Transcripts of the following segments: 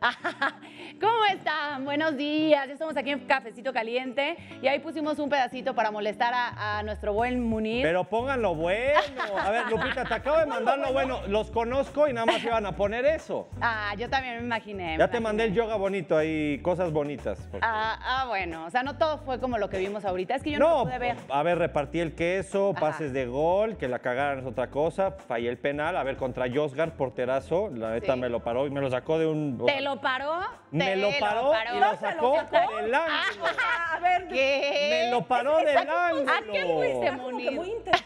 ¿Cómo están? Buenos días. Estamos aquí en Cafecito Caliente y ahí pusimos un pedacito para molestar a, nuestro buen Munir. Pero pónganlo bueno. A ver, Lupita, te acabo de mandar lo bueno. Los conozco y nada más iban a poner eso. Ah, yo también me imaginé. ya te mandé el yoga bonito ahí, cosas bonitas. Ah, ah, bueno. O sea, no todo fue como lo que vimos ahorita. Es que yo no, pude ver. A ver, repartí el queso, pases de gol, que la cagaran es otra cosa. Fallé el penal. A ver, contra Josgar, porterazo. La neta me lo paró y me lo sacó de un lo paró. Me lo paró, y lo sacó del ah, A ver, ¿qué? Me lo paró del ángulo. ¿A qué fuiste, Muy interesante.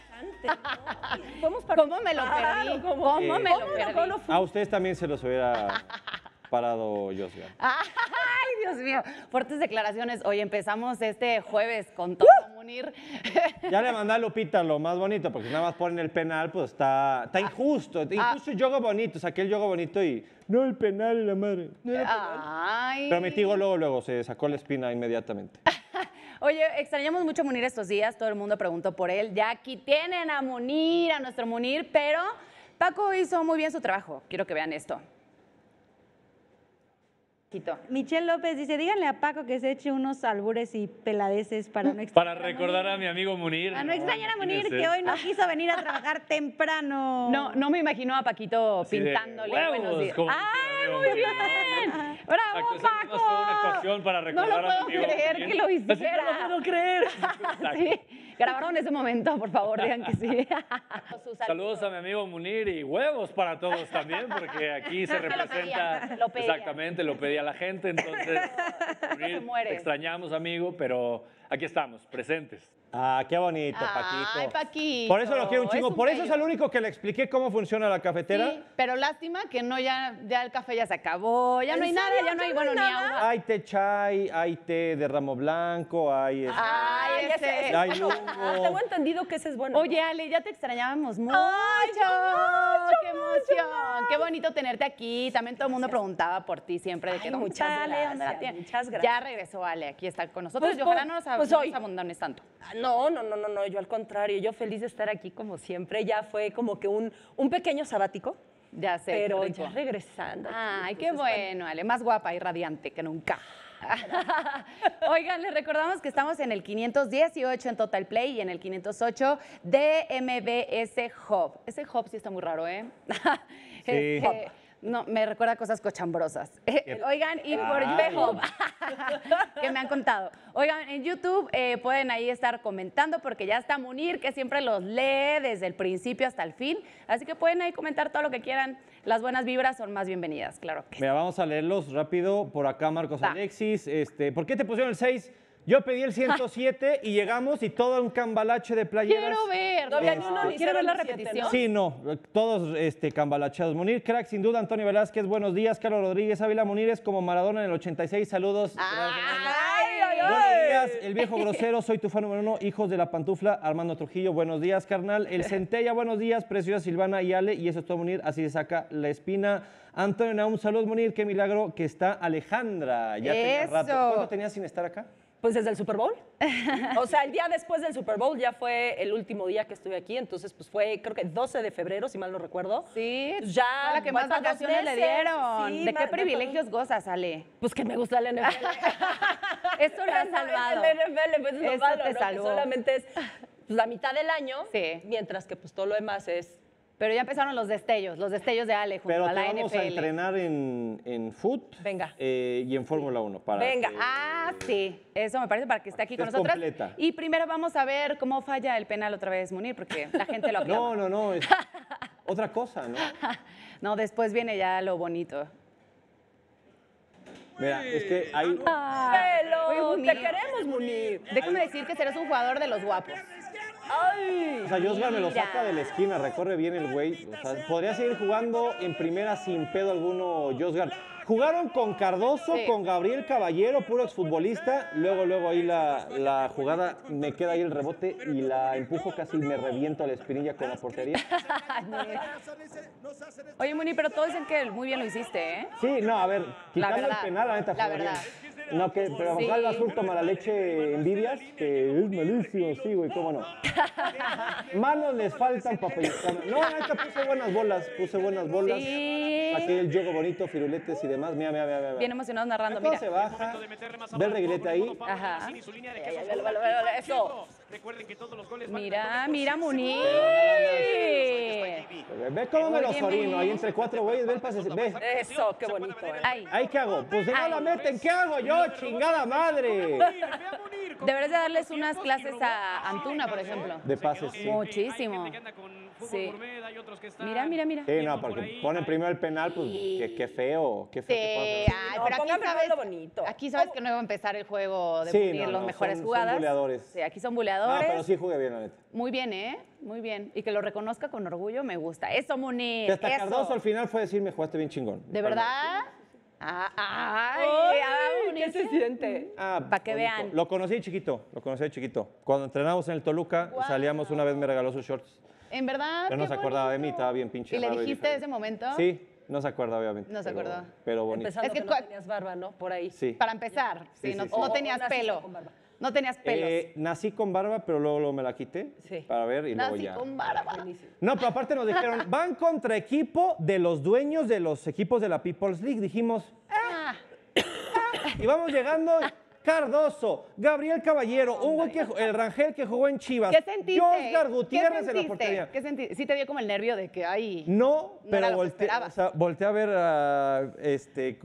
¿Cómo me lo perdí? ¿Cómo me lo perdí? A ustedes también se los hubiera parado Josgar. ¡Ay, Dios mío! Fuertes declaraciones. Hoy empezamos este jueves con todo ¡Uh! Munir. Ya le mandé a Lupita lo más bonito, porque nada más ponen el penal, pues está, está ah, injusto. Ah. injusto el yogo bonito, saqué el Yogo bonito y... No, el penal la madre. No Pero luego, luego se sacó la espina inmediatamente. Oye, extrañamos mucho a Munir estos días, todo el mundo preguntó por él. Ya aquí tienen a Munir, a nuestro Munir, pero Paco hizo muy bien su trabajo. Quiero que vean esto. Michelle López dice, díganle a Paco que se eche unos albures y peladeces para no extrañar. Para recordar a, mi amigo Munir. A no, extrañar a Munir, que hoy no quiso venir a trabajar temprano. No, no me imagino a Paquito pintándole. ¡Ah, ¡Ay, muy bien! ¡Bravo, Paco! una para recordar no lo puedo creer que lo hiciera. no lo puedo creer. ¿Grabaron ese momento? Por favor, digan que sí. Saludos a mi amigo Munir y huevos para todos también, porque aquí se representa. Exactamente, lo pedía la gente. Entonces, extrañamos, amigo, pero aquí estamos, presentes. Ah, qué bonito, Paquito. Ay, Paquito. Por eso lo quiero un chingo. Por eso es el único que le expliqué cómo funciona la cafetera. Sí, pero lástima que no, ya, ya el café ya se acabó, ya no hay nada, ya no hay, bueno, ni agua. Hay té chai, hay té de ramo blanco, hay... Este, Ay, ese, es Ay, Tengo entendido que ese es bueno. Oye, Ale, ya te extrañábamos mucho. mucho ¡Qué emoción! ¡Qué bonito tenerte aquí! También todo el mundo preguntaba por ti siempre. De que, Ay, muchas gracias, Muchas gracias. Ya regresó Ale aquí está con nosotros. Yo pues y ojalá no nos, abundones pues tanto. No, no, no, no, yo al contrario, yo feliz de estar aquí como siempre. Ya fue como que un, un pequeño sabático. Ya sé. Pero ya regresando. Ay, qué bueno, Ale, más guapa y radiante que nunca. Oigan, les recordamos que estamos en el 518 en Total Play y en el 508 de MBS Hub. Ese Hub sí está muy raro, ¿eh? Sí. Este, no, me recuerda cosas cochambrosas. oigan, y por YouTube, que me han contado. Oigan, en YouTube eh, pueden ahí estar comentando porque ya está Munir, que siempre los lee desde el principio hasta el fin. Así que pueden ahí comentar todo lo que quieran. Las buenas vibras son más bienvenidas, claro. Que Mira, vamos a leerlos rápido. Por acá, Marcos Alexis. Este, ¿Por qué te pusieron el 6? Yo pedí el 107 y llegamos y todo un cambalache de playeras. Quiero ver. No había ni eh, uno ni Quiero ver la repetición. Sí, no, todos este, cambalachados. Munir Crack, sin duda, Antonio Velázquez, buenos días. Carlos Rodríguez, Ávila es como Maradona en el 86, saludos. Ay, ay, ay, buenos días, el viejo grosero, soy tu fan número uno, hijos de la pantufla, Armando Trujillo, buenos días, carnal. El Centella, buenos días, preciosa Silvana y Ale, y eso es todo, Munir, así se saca la espina. Antonio Naum, saludos, Munir, qué milagro que está Alejandra. Ya eso. Tenía rato. ¿Cuánto tenías sin estar acá? Pues desde el Super Bowl. O sea, el día después del Super Bowl ya fue el último día que estuve aquí, entonces pues fue creo que 12 de febrero, si mal no recuerdo. Sí, pues, ya la que más vacaciones le dieron. ¿De qué privilegios gozas, Ale? Pues que me gusta la NFL. Esto lo ha salvado. El NFL, pues es Eso te solamente es pues, la mitad del año, sí. mientras que pues todo lo demás es pero ya empezaron los destellos, los destellos de Ale junto Pero a la vamos a entrenar en, en foot Venga. Eh, y en Fórmula 1. Para Venga, ah, sí. Eso me parece para que esté aquí con nosotros. Y primero vamos a ver cómo falla el penal otra vez, Munir, porque la gente lo aclama. No, no, no. otra cosa, ¿no? No, después viene ya lo bonito. Mira, es que hay. Ah, ¡Te queremos, Munir! Déjame decir que serás un jugador de los guapos o sea, Josgar me lo saca de la esquina, recorre bien el güey. podría seguir jugando en primera sin pedo alguno Josgar. Jugaron con Cardoso, con Gabriel Caballero, puro exfutbolista. Luego, luego ahí la, jugada, me queda ahí el rebote y la empujo, casi me reviento a la espinilla con la portería. Oye, Muni, pero todos dicen que muy bien lo hiciste, ¿eh? Sí, no, a ver, quitando el penal, la neta, verdad. No, que acá el azul toma la leche envidias, que es malísimo, sí, güey, cómo no. Manos les faltan para No, esta puse buenas bolas, puse buenas bolas. Sí. Aquí el yogo bonito, firuletes y demás. Mira, mira, mira. mira. Bien emocionado narrando, mira. se baja, ve el reguilete ahí. Ajá. Eso. Recuerden que todos los goles Mira, mira, Munir. Ve cómo me los orino. Ahí entre cuatro güeyes, ve el pase. Ve. Eso, qué bonito. Eh. Ahí. ¿Ahí qué hago? Pues no la meten. ¿Qué hago yo? chingada madre. Deberías de darles unas clases a Antuna, por ejemplo. De pases, sí. Muchísimo. Sí. Mira, mira, mira. Sí, no, porque ponen primero el penal, pues qué, feo, qué feo. Sí, ay, pero aquí sabes, bonito. aquí sabes oh. que no iba a empezar el juego de los mejores son, jugadas. Son buleadores. Sí, aquí son buleadores. Ah, pero sí jugué bien, la neta. Muy bien, ¿eh? Muy bien. Y que lo reconozca con orgullo me gusta. Eso, Muni. Hasta Cardoso al final fue decirme jugaste bien chingón. ¿De verdad? Ah, ay, ¿Qué se siente? Ah, Para que vean. Lo conocí chiquito, lo conocí chiquito. Cuando entrenábamos en el Toluca, salíamos una vez, me regaló sus shorts. En verdad. Pero no se acordaba de mí, estaba bien pinche. ¿Y le dijiste ese momento? Sí, no se acuerda, obviamente. No se acuerda. Pero bonito. Empezando es que, no tenías barba, ¿no? Por ahí. Sí. Para empezar, sí, no, tenías pelo. No tenías eh, pelos. nací con barba, pero luego, me la quité Sí. para ver y luego Nací con barba. No, pero aparte nos dijeron, van contra equipo de los dueños de los equipos de la People's League. Dijimos, Ah, y vamos llegando. Cardoso, Gabriel Caballero, Hugo el Rangel que jugó en Chivas, ¿Qué sentiste? ¿Qué Gutiérrez la ¿Qué sentiste? Sí te dio como el nervio de que, hay. No, pero volteé a ver a este,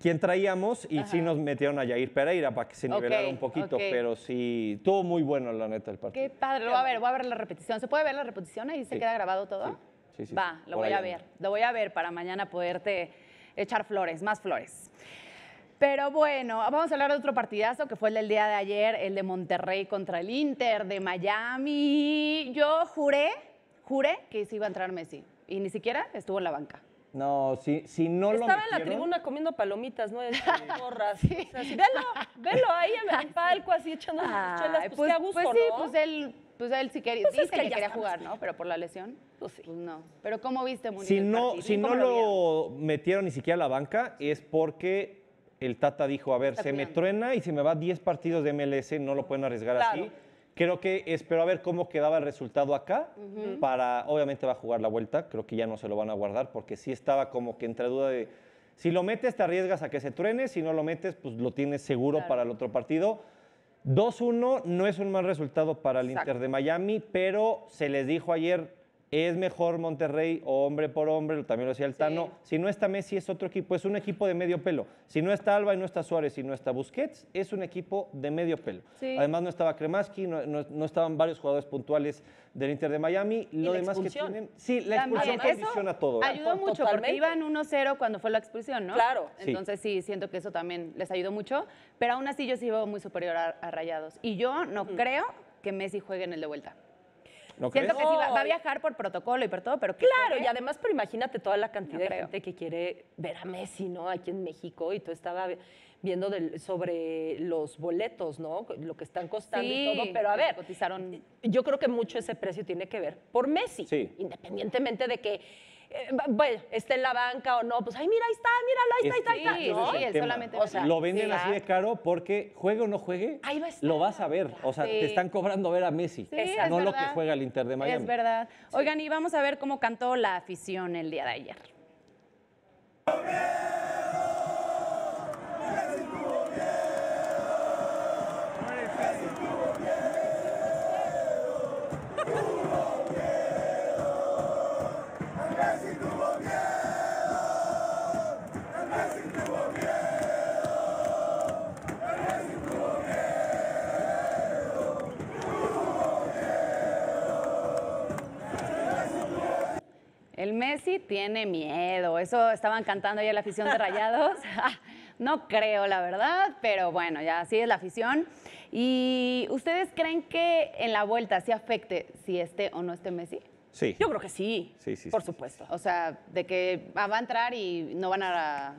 quién traíamos y sí nos metieron a Yair Pereira para que se nivelara un poquito, pero sí, estuvo muy bueno la neta el partido. Qué padre, voy a ver, voy a ver la repetición. ¿Se puede ver la repetición ahí? ¿Se queda grabado todo? Sí. Sí, Va, lo voy a ver, lo voy a ver para mañana poderte echar flores, más flores. Pero bueno, vamos a hablar de otro partidazo que fue el del día de ayer, el de Monterrey contra el Inter de Miami. Yo juré, juré que se iba a entrar Messi y ni siquiera estuvo en la banca. No, si, si no lo lo Estaba en la tribuna comiendo palomitas, ¿no? De sí. o velo, velo ahí en el palco, así echando las chelas, pues, pues, pues sí, pues él... Pues él sí quería, pues dice quería jugar, ¿no? Pero por la lesión, pues, sí. pues no. Pero ¿cómo viste, Munir? Si no, si no lo, metieron ni siquiera a la banca es porque el Tata dijo, a ver, se me truena y se me va 10 partidos de MLS, no lo pueden arriesgar así. Creo que espero a ver cómo quedaba el resultado acá. Para, obviamente va a jugar la vuelta. Creo que ya no se lo van a guardar porque sí estaba como que entre duda de si lo metes te arriesgas a que se truene, si no lo metes pues lo tienes seguro para el otro partido. 2-1 no es un mal resultado para el Inter de Miami, pero se les dijo ayer es mejor Monterrey hombre por hombre, también lo decía el Tano. Si no está Messi, es otro equipo, es un equipo de medio pelo. Si no está Alba y no está Suárez y no está Busquets, es un equipo de medio pelo. Además, no estaba Kremaski, no, estaban varios jugadores puntuales del Inter de Miami. Lo demás que tienen. Sí, la expulsión condiciona todo. Ayudó mucho porque iban 1-0 cuando fue la expulsión, ¿no? Claro. Entonces, sí. siento que eso también les ayudó mucho. Pero aún así, yo sí muy superior a, Rayados. Y yo no creo que Messi juegue en el de vuelta. ¿No Siento que va, a viajar por protocolo y por todo, pero... Claro, y además, pero imagínate toda la cantidad de gente que quiere ver a Messi, ¿no? Aquí en México, y tú estaba viendo sobre los boletos, ¿no? Lo que están costando y todo. Pero a ver, cotizaron. yo creo que mucho ese precio tiene que ver por Messi, independientemente de que eh, bueno, esté en la banca o no, pues, ay, mira, ahí está, míralo, ahí está, ahí está. Sí, solamente lo venden así de caro porque juegue o no juegue, lo vas a ver. O sea, te están cobrando ver a Messi, no lo que juega el Inter de Miami. Es verdad. Oigan, y vamos a ver cómo cantó la afición el día de ayer. El Messi tiene miedo. Eso estaban cantando ya la afición de Rayados. no creo, la verdad, pero bueno, ya así es la afición. ¿Y ustedes creen que en la vuelta se sí afecte si esté o no esté Messi? Sí. Yo creo que sí. Sí, sí. Por supuesto. O sea, de que ah, va a entrar y no van a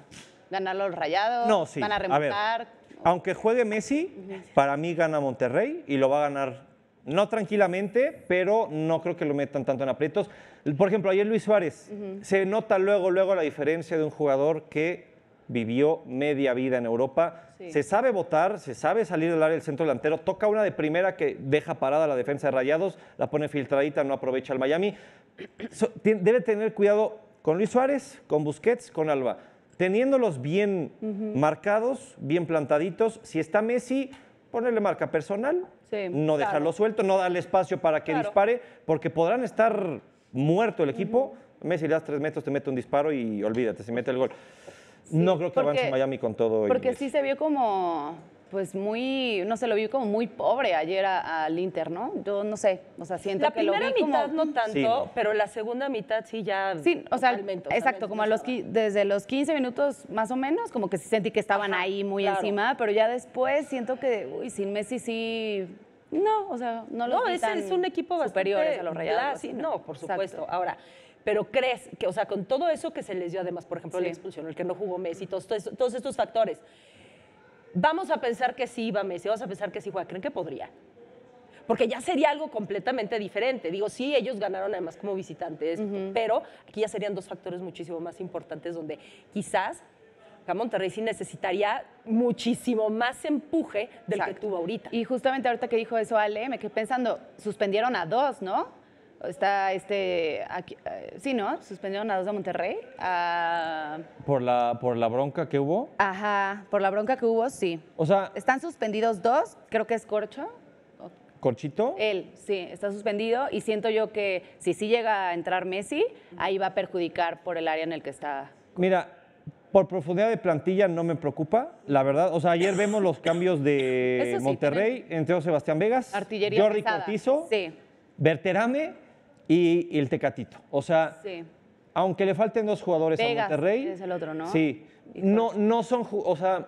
ganar los rayados. No, sí. Van a remontar. aunque juegue Messi, para mí gana Monterrey y lo va a ganar no tranquilamente, pero no creo que lo metan tanto en aprietos. Por ejemplo, ayer Luis Suárez, se nota luego, luego la diferencia de un jugador que vivió media vida en Europa, se sabe votar, se sabe salir del área del centro delantero, toca una de primera que deja parada la defensa de Rayados, la pone filtradita, no aprovecha el Miami. debe tener cuidado con Luis Suárez, con Busquets, con Alba. Teniéndolos bien marcados, bien plantaditos, si está Messi, ponerle marca personal, no dejarlo suelto, no darle espacio para que dispare, porque podrán estar muerto el equipo. Messi le das tres metros, te mete un disparo y olvídate, se mete el gol. no creo que avance Miami con todo. Porque sí se vio como pues muy, no sé, lo vi como muy pobre ayer al Inter, ¿no? Yo no sé, o sea, siento que lo vi La primera mitad no tanto, pero la segunda mitad sí ya Sí, o sea, exacto, como desde los 15 minutos más o menos, como que sí sentí que estaban ahí muy encima, pero ya después siento que, uy, sin Messi sí no, o sea, no lo No, ese es un equipo superior superiores a los Rayados. no, por supuesto. Ahora, pero crees que, o sea, con todo eso que se les dio, además, por ejemplo, la expulsión, el que no jugó Messi, todos, todos estos factores, Vamos a pensar que sí iba Messi, vamos a pensar que sí juega. ¿Creen que podría? Porque ya sería algo completamente diferente. Digo, sí, ellos ganaron además como visitantes, pero aquí ya serían dos factores muchísimo más importantes donde quizás a Monterrey sí necesitaría muchísimo más empuje del que tuvo ahorita. Y justamente ahorita que dijo eso Ale, me quedé pensando, suspendieron a dos, ¿no? Está este. Aquí, eh, sí, ¿no? Suspendieron a dos de Monterrey. ¿Por, la, ¿Por la bronca que hubo? Ajá, por la bronca que hubo, sí. O sea. Están suspendidos dos, creo que es Corcho. ¿Corchito? Él, sí, está suspendido y siento yo que si sí llega a entrar Messi, ahí va a perjudicar por el área en el que está. Mira, por profundidad de plantilla no me preocupa, la verdad. O sea, ayer vemos los cambios de Monterrey, entre Sebastián Vegas, Artillería Jordi Cortizo, sí. Verterame y, el Tecatito. O sea, aunque le falten dos jugadores a Monterrey. Es el otro, ¿no? Sí. No, no son, o sea,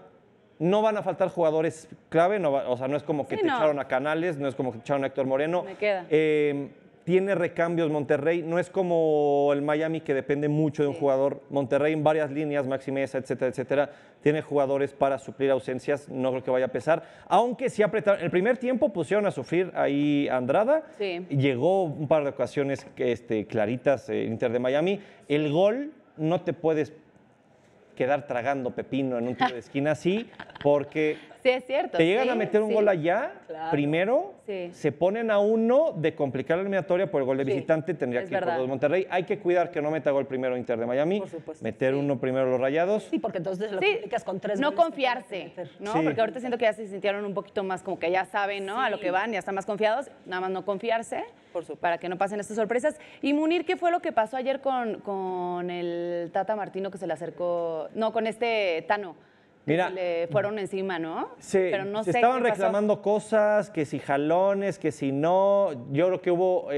no van a faltar jugadores clave, o sea, no es como que te echaron a Canales, no es como que te echaron a Héctor Moreno. Me queda. Em, tiene recambios Monterrey, no es como el Miami que depende mucho de un jugador. Monterrey en varias líneas, Maximeza, etcétera, etcétera, tiene jugadores para suplir ausencias, no creo que vaya a pesar. Aunque si apretaron, el primer tiempo pusieron a sufrir ahí Andrada, sí. llegó un par de ocasiones este, claritas eh, el Inter de Miami. El gol no te puedes quedar tragando pepino en un tiro de esquina así, porque Sí, es cierto. Te llegan a meter un gol allá, primero, se ponen a uno de complicar la eliminatoria por el gol de visitante, tendría que ir por los Monterrey. Hay que cuidar que no meta gol primero Inter de Miami, meter uno primero los rayados. Sí, porque entonces lo complicas con tres No confiarse, ¿no? Porque ahorita siento que ya se sintieron un poquito más como que ya saben, ¿no? A lo que van, ya están más confiados, nada más no confiarse para que no pasen estas sorpresas. Y Munir, ¿qué fue lo que pasó ayer con, con el Tata Martino que se le acercó? No, con este Tano Mira, le fueron encima, ¿no? Sí, pero no se sé estaban reclamando cosas, que si jalones, que si no. Yo creo que hubo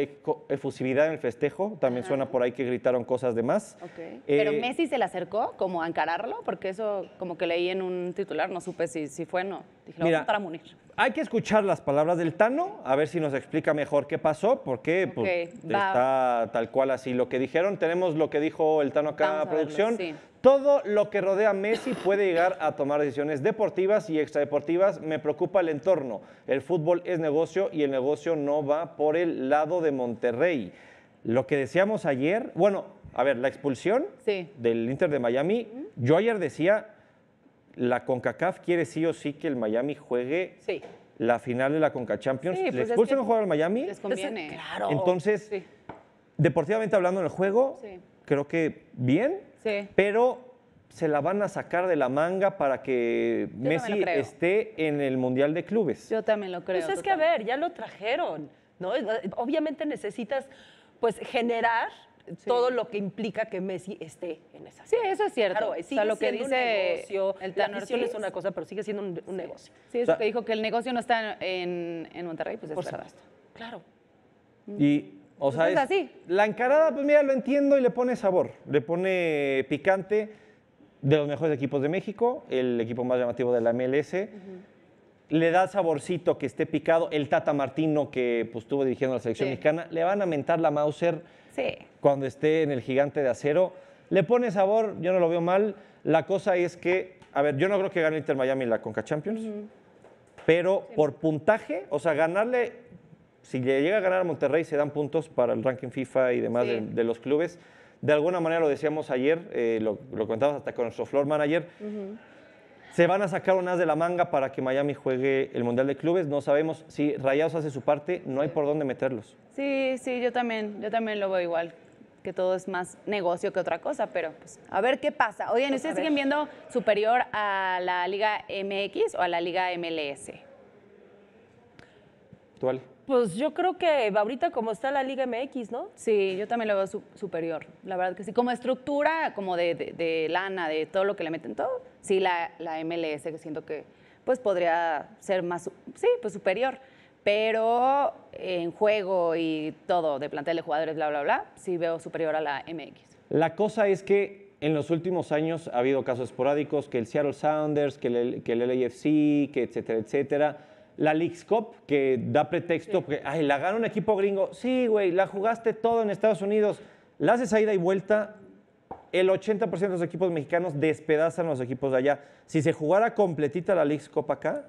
efusividad en el festejo, también suena por ahí que gritaron cosas de más. Eh, pero Messi se le acercó como a encararlo, porque eso como que leí en un titular, no supe si, fue o no. Dije, vamos para Munir. Hay que escuchar las palabras del Tano, a ver si nos explica mejor qué pasó, porque pues, está tal cual así lo que dijeron. Tenemos lo que dijo el Tano acá, la producción. sí. Todo lo que rodea a Messi puede llegar a tomar decisiones deportivas y extradeportivas. Me preocupa el entorno. El fútbol es negocio y el negocio no va por el lado de Monterrey. Lo que decíamos ayer, bueno, a ver, la expulsión del Inter de Miami, yo ayer decía, la CONCACAF quiere sí o sí que el Miami juegue la final de la CONCA Champions. Pues le expulsan a jugar al Miami. Les conviene. Entonces, claro. Entonces deportivamente hablando en el juego, creo que bien pero se la van a sacar de la manga para que Messi esté en el Mundial de Clubes. Yo también lo creo. Pues es que, a ver, ya lo trajeron, ¿no? Eh, eh, obviamente necesitas, pues, generar todo lo que implica que Messi esté en esa. Sí, eso es cierto. Claro, eh, lo que dice el es una cosa, pero sigue siendo un, negocio. Sí, eso que dijo que el negocio no está en, Monterrey, pues es por Claro. Y o sea, La encarada, pues mira, lo entiendo y le pone sabor, le pone picante de los mejores equipos de México, el equipo más llamativo de la MLS. Le da saborcito que esté picado. El Tata Martino, que pues, estuvo dirigiendo la selección mexicana, le van a mentar la Mauser cuando esté en el gigante de acero. Le pone sabor, yo no lo veo mal. La cosa es que, a ver, yo no creo que gane Inter Miami la Conca Champions, pero por puntaje, o sea, ganarle si le llega a ganar a Monterrey, se dan puntos para el ranking FIFA y demás de, los clubes. De alguna manera, lo decíamos ayer, eh, lo, lo contamos hasta con nuestro floor manager, se van a sacar unas de la manga para que Miami juegue el Mundial de Clubes. No sabemos si Rayados hace su parte, no hay por dónde meterlos. Sí, sí, yo también, yo también lo veo igual que todo es más negocio que otra cosa, pero pues, a ver qué pasa. Oigan, pues, ¿ustedes siguen viendo superior a la Liga MX o a la Liga MLS? ¿Tú, Ale? Pues yo creo que ahorita como está la Liga MX, ¿no? Sí, yo también lo veo superior, la verdad que sí. Como estructura, como de, lana, de todo lo que le meten todo, sí, la, MLS, que siento que pues podría ser más, sí, pues superior. Pero en juego y todo, de plantel de jugadores, bla, bla, bla, sí veo superior a la MX. La cosa es que en los últimos años ha habido casos esporádicos, que el Seattle Sounders, que el, que el LAFC, que etcétera, etcétera la Leagues Cup, que da pretexto, porque, ay, la gana un equipo gringo. Sí, güey, la jugaste todo en Estados Unidos. La haces a ida y vuelta. El 80% de los equipos mexicanos despedazan los equipos de allá. Si se jugara completita la Leagues Cup acá,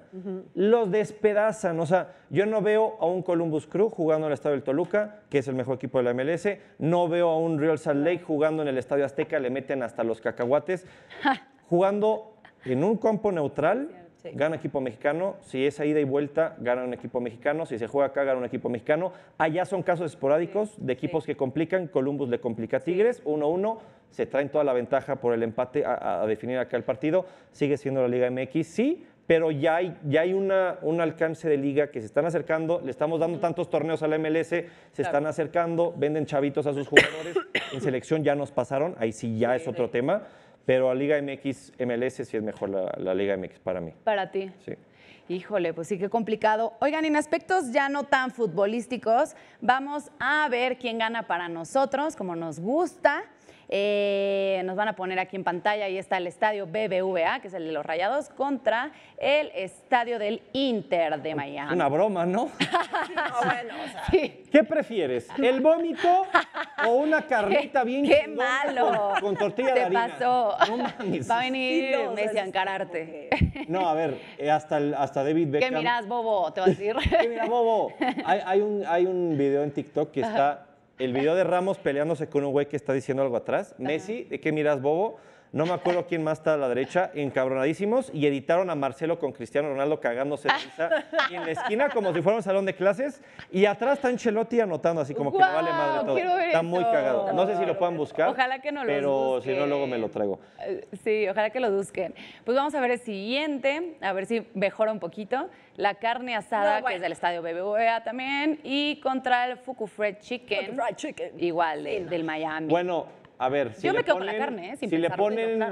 los despedazan. O sea, yo no veo a un Columbus Crew jugando en el Estadio del Toluca, que es el mejor equipo de la MLS. No veo a un Real Salt Lake jugando en el Estadio Azteca, le meten hasta los cacahuates. jugando en un campo neutral Gana equipo mexicano, si es ida y vuelta, gana un equipo mexicano, si se juega acá, gana un equipo mexicano. Allá son casos esporádicos de equipos que complican, Columbus le complica a Tigres, 1-1, se traen toda la ventaja por el empate a, definir acá el partido, sigue siendo la Liga MX, sí, pero ya hay, ya hay una, un alcance de liga que se están acercando, le estamos dando tantos torneos a la MLS, se están acercando, venden chavitos a sus jugadores, en selección ya nos pasaron, ahí sí ya es otro tema. Pero a Liga MX, MLS sí es mejor la, Liga MX para mí. Para ti. Sí. Híjole, pues sí que complicado. Oigan, en aspectos ya no tan futbolísticos, vamos a ver quién gana para nosotros, como nos gusta. Eh, nos van a poner aquí en pantalla, ahí está el estadio BBVA, que es el de los Rayados, contra el estadio del Inter de Miami. Una broma, ¿no? bueno, ¿Qué prefieres? ¿El vómito o una carnita bien ¡Qué malo! Con, tortilla de harina. pasó. Va a venir Messi a encararte. No, a ver, eh, hasta, hasta David Beckham. ¿Qué miras, Bobo? Te voy a decir. ¿Qué miras, Bobo? Hay, hay, un, hay un video en TikTok que está el video de Ramos peleándose con un güey que está diciendo algo atrás. Messi, ¿de qué miras, bobo? no me acuerdo quién más está a la derecha, encabronadísimos, y editaron a Marcelo con Cristiano Ronaldo cagándose en la esquina como si fuera un salón de clases, y atrás está Ancelotti anotando así como que vale madre todo. Está muy cagado. No sé si lo puedan buscar. Ojalá que no lo Pero si no, luego me lo traigo. Eh, sí, ojalá que lo busquen. Pues vamos a ver el siguiente, a ver si mejora un poquito. La carne asada, que es del estadio BBVA también, y contra el Fuku Fred Chicken. Chicken. Igual, del Miami. Bueno, a ver, si le ponen, la carne, ¿eh? si le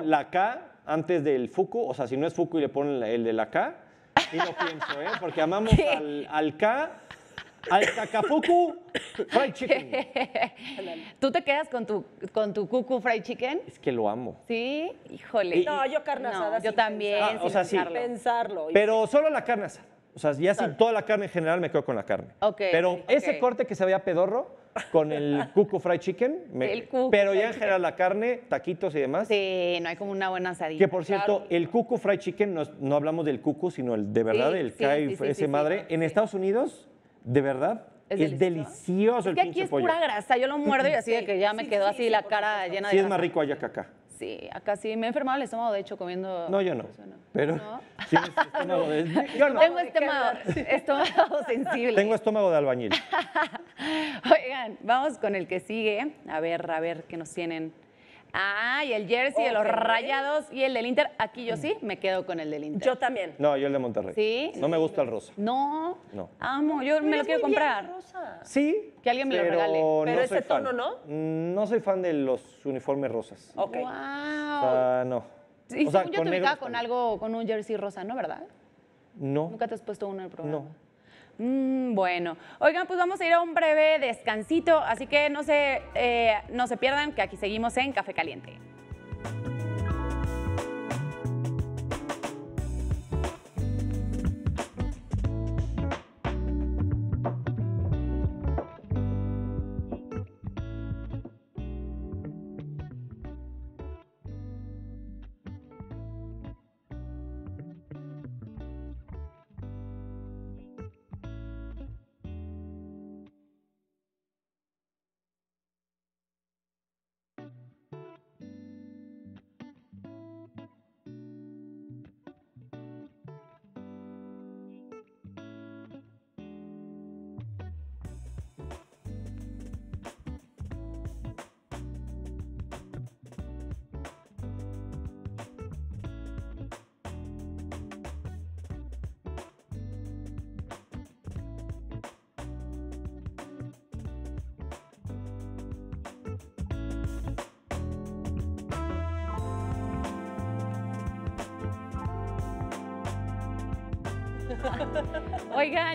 la K antes del Fuku, o sea, si no es Fuku y le ponen el de la K, y lo pienso, ¿eh? Porque amamos al, K, al cacafuku Fried Chicken. ¿Tú te quedas con tu, con tu cucu fried chicken? Es que lo amo. ¿Sí? Híjole. no, yo carne asada. yo también. Ah, o sea, pensarlo. Pero solo la carne asada. O sea, ya sin toda la carne en general me quedo con la carne. Okay, Pero ese corte que se veía pedorro, con el cuckoo fried chicken. pero ya en general la carne, taquitos y demás. Sí, no hay como una buena asadita. Que por cierto, el cuckoo fried chicken, no, no, hablamos del cuckoo, sino el de verdad, el sí, ese madre. Ah, en Estados Unidos, de verdad, es, delicioso, es que aquí es pura grasa, yo lo muerdo y así de que ya me quedó así la cara llena de Sí, es más rico allá que acá. Sí, acá sí. Me he enfermado el estómago, de hecho, comiendo. No, yo no. Pero, no. Tengo estómago, sensible. Tengo estómago de albañil. Oigan, vamos con el que sigue. A ver, a ver qué nos tienen. Ah, y el jersey de los rayados y el del Inter. Aquí yo sí me quedo con el del Inter. Yo también. No, yo el de Monterrey. ¿Sí? No me gusta el rosa. No. No. Amo, yo me lo quiero comprar. rosa. Sí. Que alguien me lo regale. Pero ese tono, ¿no? No soy fan de los uniformes rosas. Ok. Wow. O no yo te ubicaba con algo, con un jersey rosa, ¿no? ¿Verdad? No. Nunca te has puesto uno en el programa. No. Mm, bueno, oigan, pues vamos a ir a un breve descansito, así que no se, eh, no se pierdan que aquí seguimos en Café Caliente.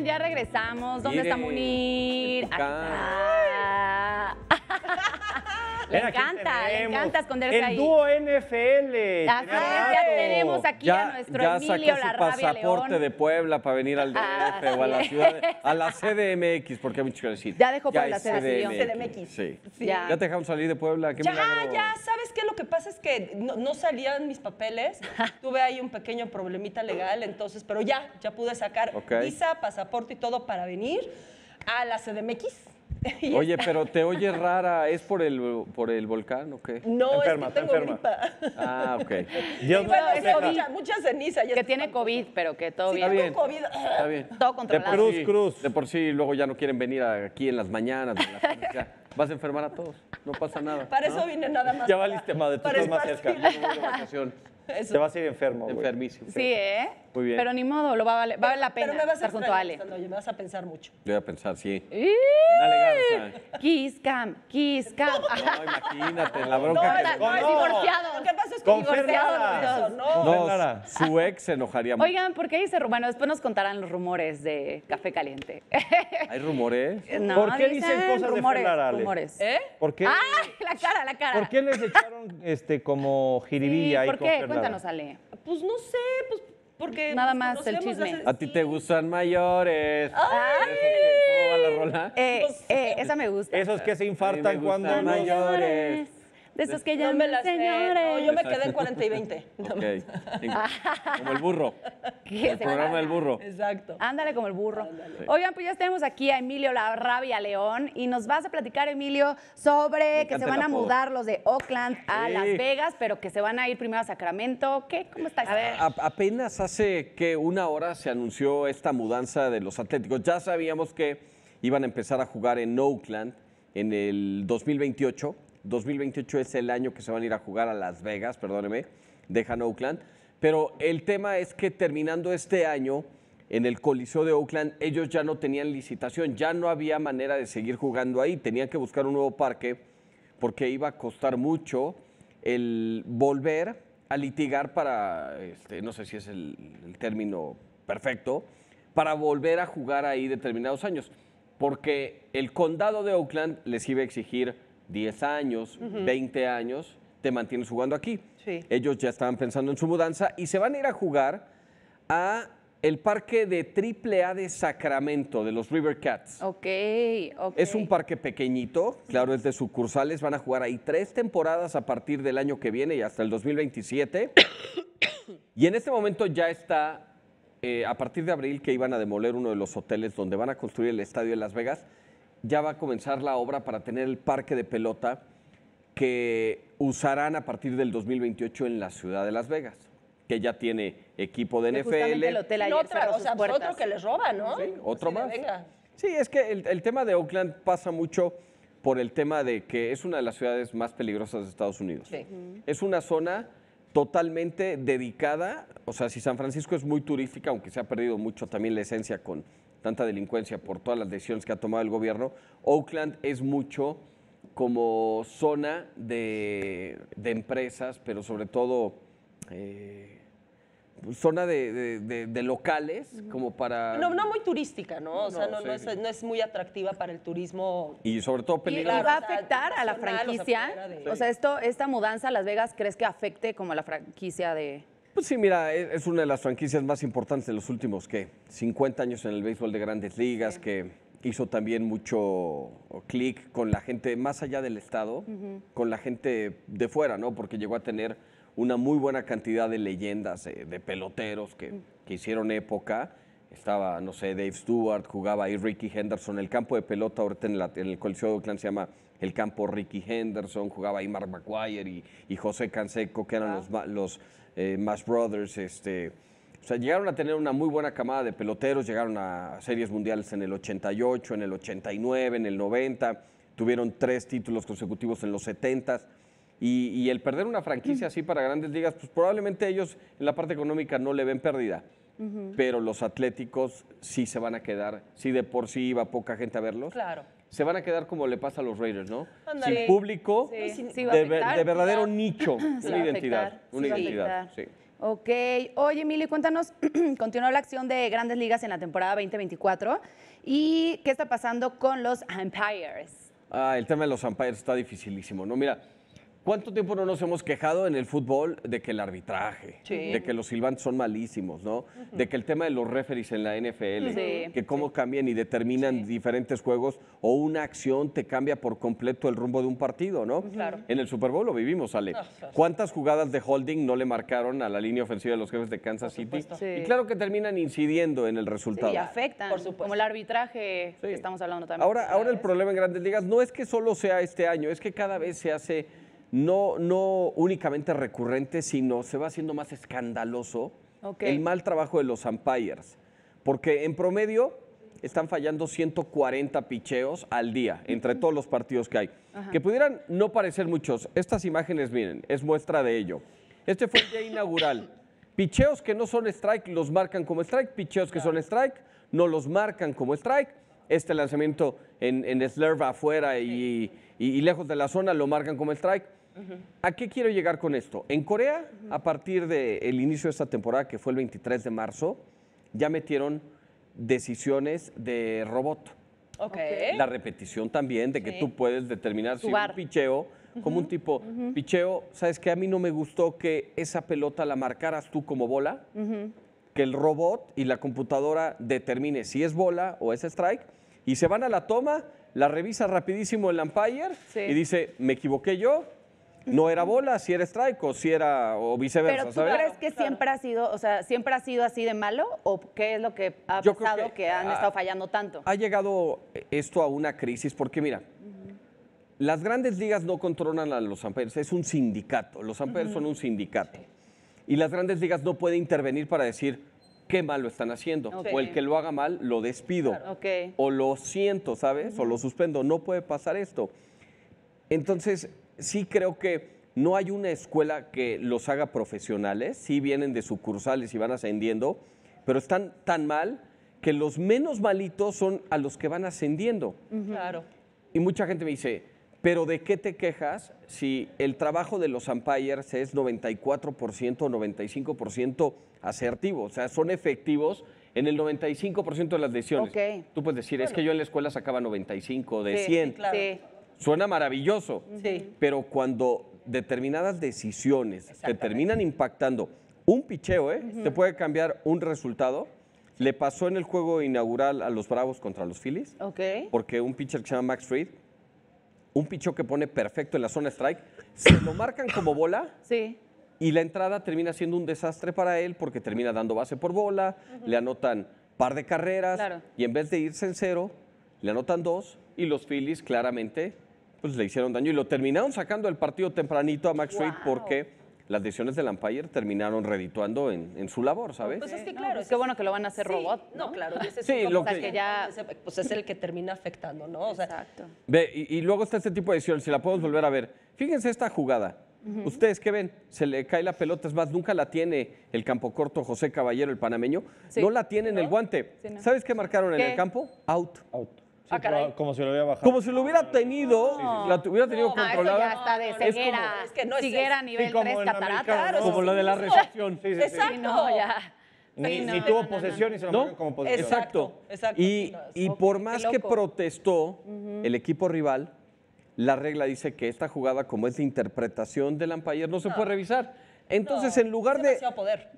ya regresamos. ¿Dónde está Munir? Acá. Me encanta, me encanta esconderse ahí. El dúo NFL. ya tenemos aquí a nuestro ya Emilio su pasaporte de Puebla para venir al DF o a la ah. ciudad, a la CDMX, porque hay muchos que decir. Ya dejó para la CDMX. Sí. Ya. ya. te dejamos salir de Puebla. ya, ya, ¿sabes qué? Lo que pasa es que no, salían mis papeles. Tuve ahí un pequeño problemita legal, entonces, pero ya, ya pude sacar visa, pasaporte y todo para venir a la CDMX. Oye, pero te oye rara, ¿es por el, por el volcán o qué? No, enferma, es que tengo gripa. Ah, ok. Dios bueno, es mucha, mucha, ceniza. Ya que tiene COVID, pero que todo bien. Tengo COVID. Está bien. Todo controlado. De por cruz, cruz. De por sí, luego ya no quieren venir aquí en las mañanas. Vas a enfermar a todos, no pasa nada. Para eso vine nada más. Ya valiste madre, tú estás más cerca. Te vas a ir enfermo. Enfermísimo. Sí, ¿eh? Muy bien. Pero ni modo, lo va a valer, va a valer la pena pero me vas estar a junto a Ale. me vas a pensar mucho. Yo voy a pensar, sí. ¡Eh! Ah. Kiss cam, kiss cam. No, imagínate, la bronca no, que no, es divorciado. ¿Qué pasa es que divorciado. No, no, no su ex se enojaría mucho. Oigan, ¿por qué dice Bueno, después nos contarán los rumores de Café Caliente. ¿Hay rumores? No, ¿Por qué dicen, cosas de Fernar, Ale? Rumores. ¿Eh? ¿Por qué? ¡Ah! La cara, la cara. ¿Por qué les echaron este, como jiribilla sí, ahí ¿Por qué? Cuéntanos, Ale. Pues no sé, pues porque Nada más el chisme. A ti te gustan mayores. Ay. Eh, eh, esa me gusta. Esos que se infartan cuando mayores. De esos que ya no me las señores. yo me quedé en 40 y 20. como el burro. El programa del burro. Exacto. Ándale como el burro. hoy Oigan, pues ya tenemos aquí a Emilio La Rabia León y nos vas a platicar, Emilio, sobre que se van a mudar los de Oakland a Las Vegas, pero que se van a ir primero a Sacramento. ¿Qué? ¿Cómo está? A apenas hace que una hora se anunció esta mudanza de los Atléticos. Ya sabíamos que iban a empezar a jugar en Oakland en el 2028 2028 es el año que se van a ir a jugar a Las Vegas, perdóneme, dejan Oakland. Pero el tema es que terminando este año, en el Coliseo de Oakland, ellos ya no tenían licitación, ya no había manera de seguir jugando ahí, tenían que buscar un nuevo parque porque iba a costar mucho el volver a litigar para, este, no sé si es el término perfecto, para volver a jugar ahí determinados años, porque el condado de Oakland les iba a exigir 10 años, 20 años, te mantienes jugando aquí. Ellos ya estaban pensando en su mudanza y se van a ir a jugar a el parque de Triple A de Sacramento, de los River Cats. Ok, Es un parque pequeñito, claro, es de sucursales, van a jugar ahí tres temporadas a partir del año que viene y hasta el 2027. y en este momento ya está, eh, a partir de abril, que iban a demoler uno de los hoteles donde van a construir el estadio de Las Vegas, ya va a comenzar la obra para tener el parque de pelota que usarán a partir del 2028 en la ciudad de Las Vegas, que ya tiene equipo de NFL. El hotel otra, o sea, pues, otro que les roba, ¿no? Sí, pues, otro más. Sí, es que el, tema de Oakland pasa mucho por el tema de que es una de las ciudades más peligrosas de Estados Unidos. Es una zona totalmente dedicada, o sea, si San Francisco es muy turística, aunque se ha perdido mucho también la esencia con tanta delincuencia por todas las decisiones que ha tomado el gobierno, Oakland es mucho como zona de, empresas, pero sobre todo eh, pues, zona de, locales como para... No, no muy turística, ¿no? o sea, no, es, muy atractiva para el turismo. Y sobre todo ¿Y va a afectar a la franquicia? O sea, esto, esta mudanza a Las Vegas, ¿crees que afecte como a la franquicia de...? Pues sí, mira, e, es una de las franquicias más importantes de los últimos, ¿qué? 50 años en el béisbol de grandes ligas, que hizo también mucho clic con la gente más allá del Estado, con la gente de fuera, ¿no? Porque llegó a tener una muy buena cantidad de leyendas, eh, de peloteros que, hicieron época. Estaba, no sé, Dave Stewart, jugaba ahí Ricky Henderson, el campo de pelota ahorita en, el Coliseo de Oakland se llama el campo Ricky Henderson, jugaba ahí Mark McGuire y, José Canseco, que eran ah. los eh, Mash Brothers, este, o sea, llegaron a tener una muy buena camada de peloteros, llegaron a series mundiales en el 88, en el 89, en el 90, tuvieron tres títulos consecutivos en los 70. Y, y el perder una franquicia mm. así para grandes ligas, pues probablemente ellos en la parte económica no le ven pérdida. Pero los atléticos sí se van a quedar, sí de por sí iba poca gente a verlos. Claro se van a quedar como le pasa a los Raiders, ¿no? Sin público, de, verdadero nicho, una identidad. Una identidad, Ok, oye Emilio, cuéntanos, continuó la acción de Grandes Ligas en la temporada 2024 y qué está pasando con los Empires. Ah, el tema de los Empires está dificilísimo, ¿no? Mira, ¿Cuánto tiempo no nos hemos quejado en el fútbol de que el arbitraje, de que los silbantes son malísimos, ¿no? De que el tema de los referees en la NFL, que cómo cambian y determinan diferentes juegos o una acción te cambia por completo el rumbo de un partido, ¿no? En el Super Bowl lo vivimos, Ale. ¿Cuántas jugadas de holding no le marcaron a la línea ofensiva de los jefes de Kansas City? Y claro que terminan incidiendo en el resultado. y afectan, por supuesto. como el arbitraje que estamos hablando también. Ahora, ahora el problema en Grandes Ligas no es que solo sea este año, es que cada vez se hace no, únicamente recurrente, sino se va haciendo más escandaloso el mal trabajo de los umpires. Porque en promedio están fallando 140 picheos al día entre todos los partidos que hay. Que pudieran no parecer muchos. Estas imágenes, miren, es muestra de ello. Este fue el día inaugural. Picheos que no son strike los marcan como strike. Picheos que son strike no los marcan como strike. Este lanzamiento en, en afuera y, y lejos de la zona lo marcan como strike. ¿A qué quiero llegar con esto? En Corea, a partir del el inicio de esta temporada, que fue el 23 de marzo, ya metieron decisiones de robot. La repetición también de que tú puedes determinar si un picheo, como un tipo, picheo, ¿sabes qué? A mí no me gustó que esa pelota la marcaras tú como bola, que el robot y la computadora determine si es bola o es strike, y se van a la toma, la revisa rapidísimo el umpire y dice, me equivoqué yo, no era bola, si era strike o si era o viceversa. Pero tú crees que siempre ha sido, o sea, siempre ha sido así de malo o qué es lo que ha pasado que, han estado fallando tanto? Ha llegado esto a una crisis porque mira, las grandes ligas no controlan a los amperes, es un sindicato, los amperes son un sindicato. Y las grandes ligas no pueden intervenir para decir qué mal lo están haciendo o el que lo haga mal lo despido o lo siento, ¿sabes? O lo suspendo, no puede pasar esto. Entonces, sí creo que no hay una escuela que los haga profesionales, sí vienen de sucursales y van ascendiendo, pero están tan mal que los menos malitos son a los que van ascendiendo. Claro. Y mucha gente me dice, pero ¿de qué te quejas si el trabajo de los umpires es 94% o 95% asertivo? O sea, son efectivos en el 95% de las decisiones. Tú puedes decir, es que yo en la escuela sacaba 95 de 100. Suena maravilloso, sí. pero cuando determinadas decisiones te terminan impactando, un picheo, ¿eh? Te puede cambiar un resultado. Le pasó en el juego inaugural a los Bravos contra los Phillies. Porque un pitcher que se llama Max Fried, un picheo que pone perfecto en la zona strike, se lo marcan como bola. Y la entrada termina siendo un desastre para él porque termina dando base por bola, le anotan par de carreras y en vez de irse en cero, le anotan dos y los Phillies claramente pues le hicieron daño y lo terminaron sacando el partido tempranito a Max wow. porque las decisiones del umpire terminaron redituando en, su labor, ¿sabes? Pues es que claro, es pues que bueno que lo van a hacer robot. No, claro, es que, ya pues es el que termina afectando, ¿no? Exacto. Ve, y, luego está este tipo de decisiones, si la podemos volver a ver. Fíjense esta jugada. ¿Ustedes qué ven? Se le cae la pelota, es más, nunca la tiene el campo corto José Caballero, el panameño. No la tiene en el guante. ¿Sabes qué marcaron en el campo? Out. Out. Sí, ah, Como si lo hubiera bajado. Como si lo hubiera tenido, no. la hubiera tenido no, controlada. Eso ya está de ceguera. Es como, es que no es ceguera a nivel 3 catarata. como lo de la recepción. Sí, Exacto. No, ya. Ni, ni tuvo posesión y se lo como posesión. Exacto. Exacto. Y, y por más que protestó uh -huh. el equipo rival, la regla dice que esta jugada, como es de interpretación del umpire, no se puede revisar. Entonces, en lugar de.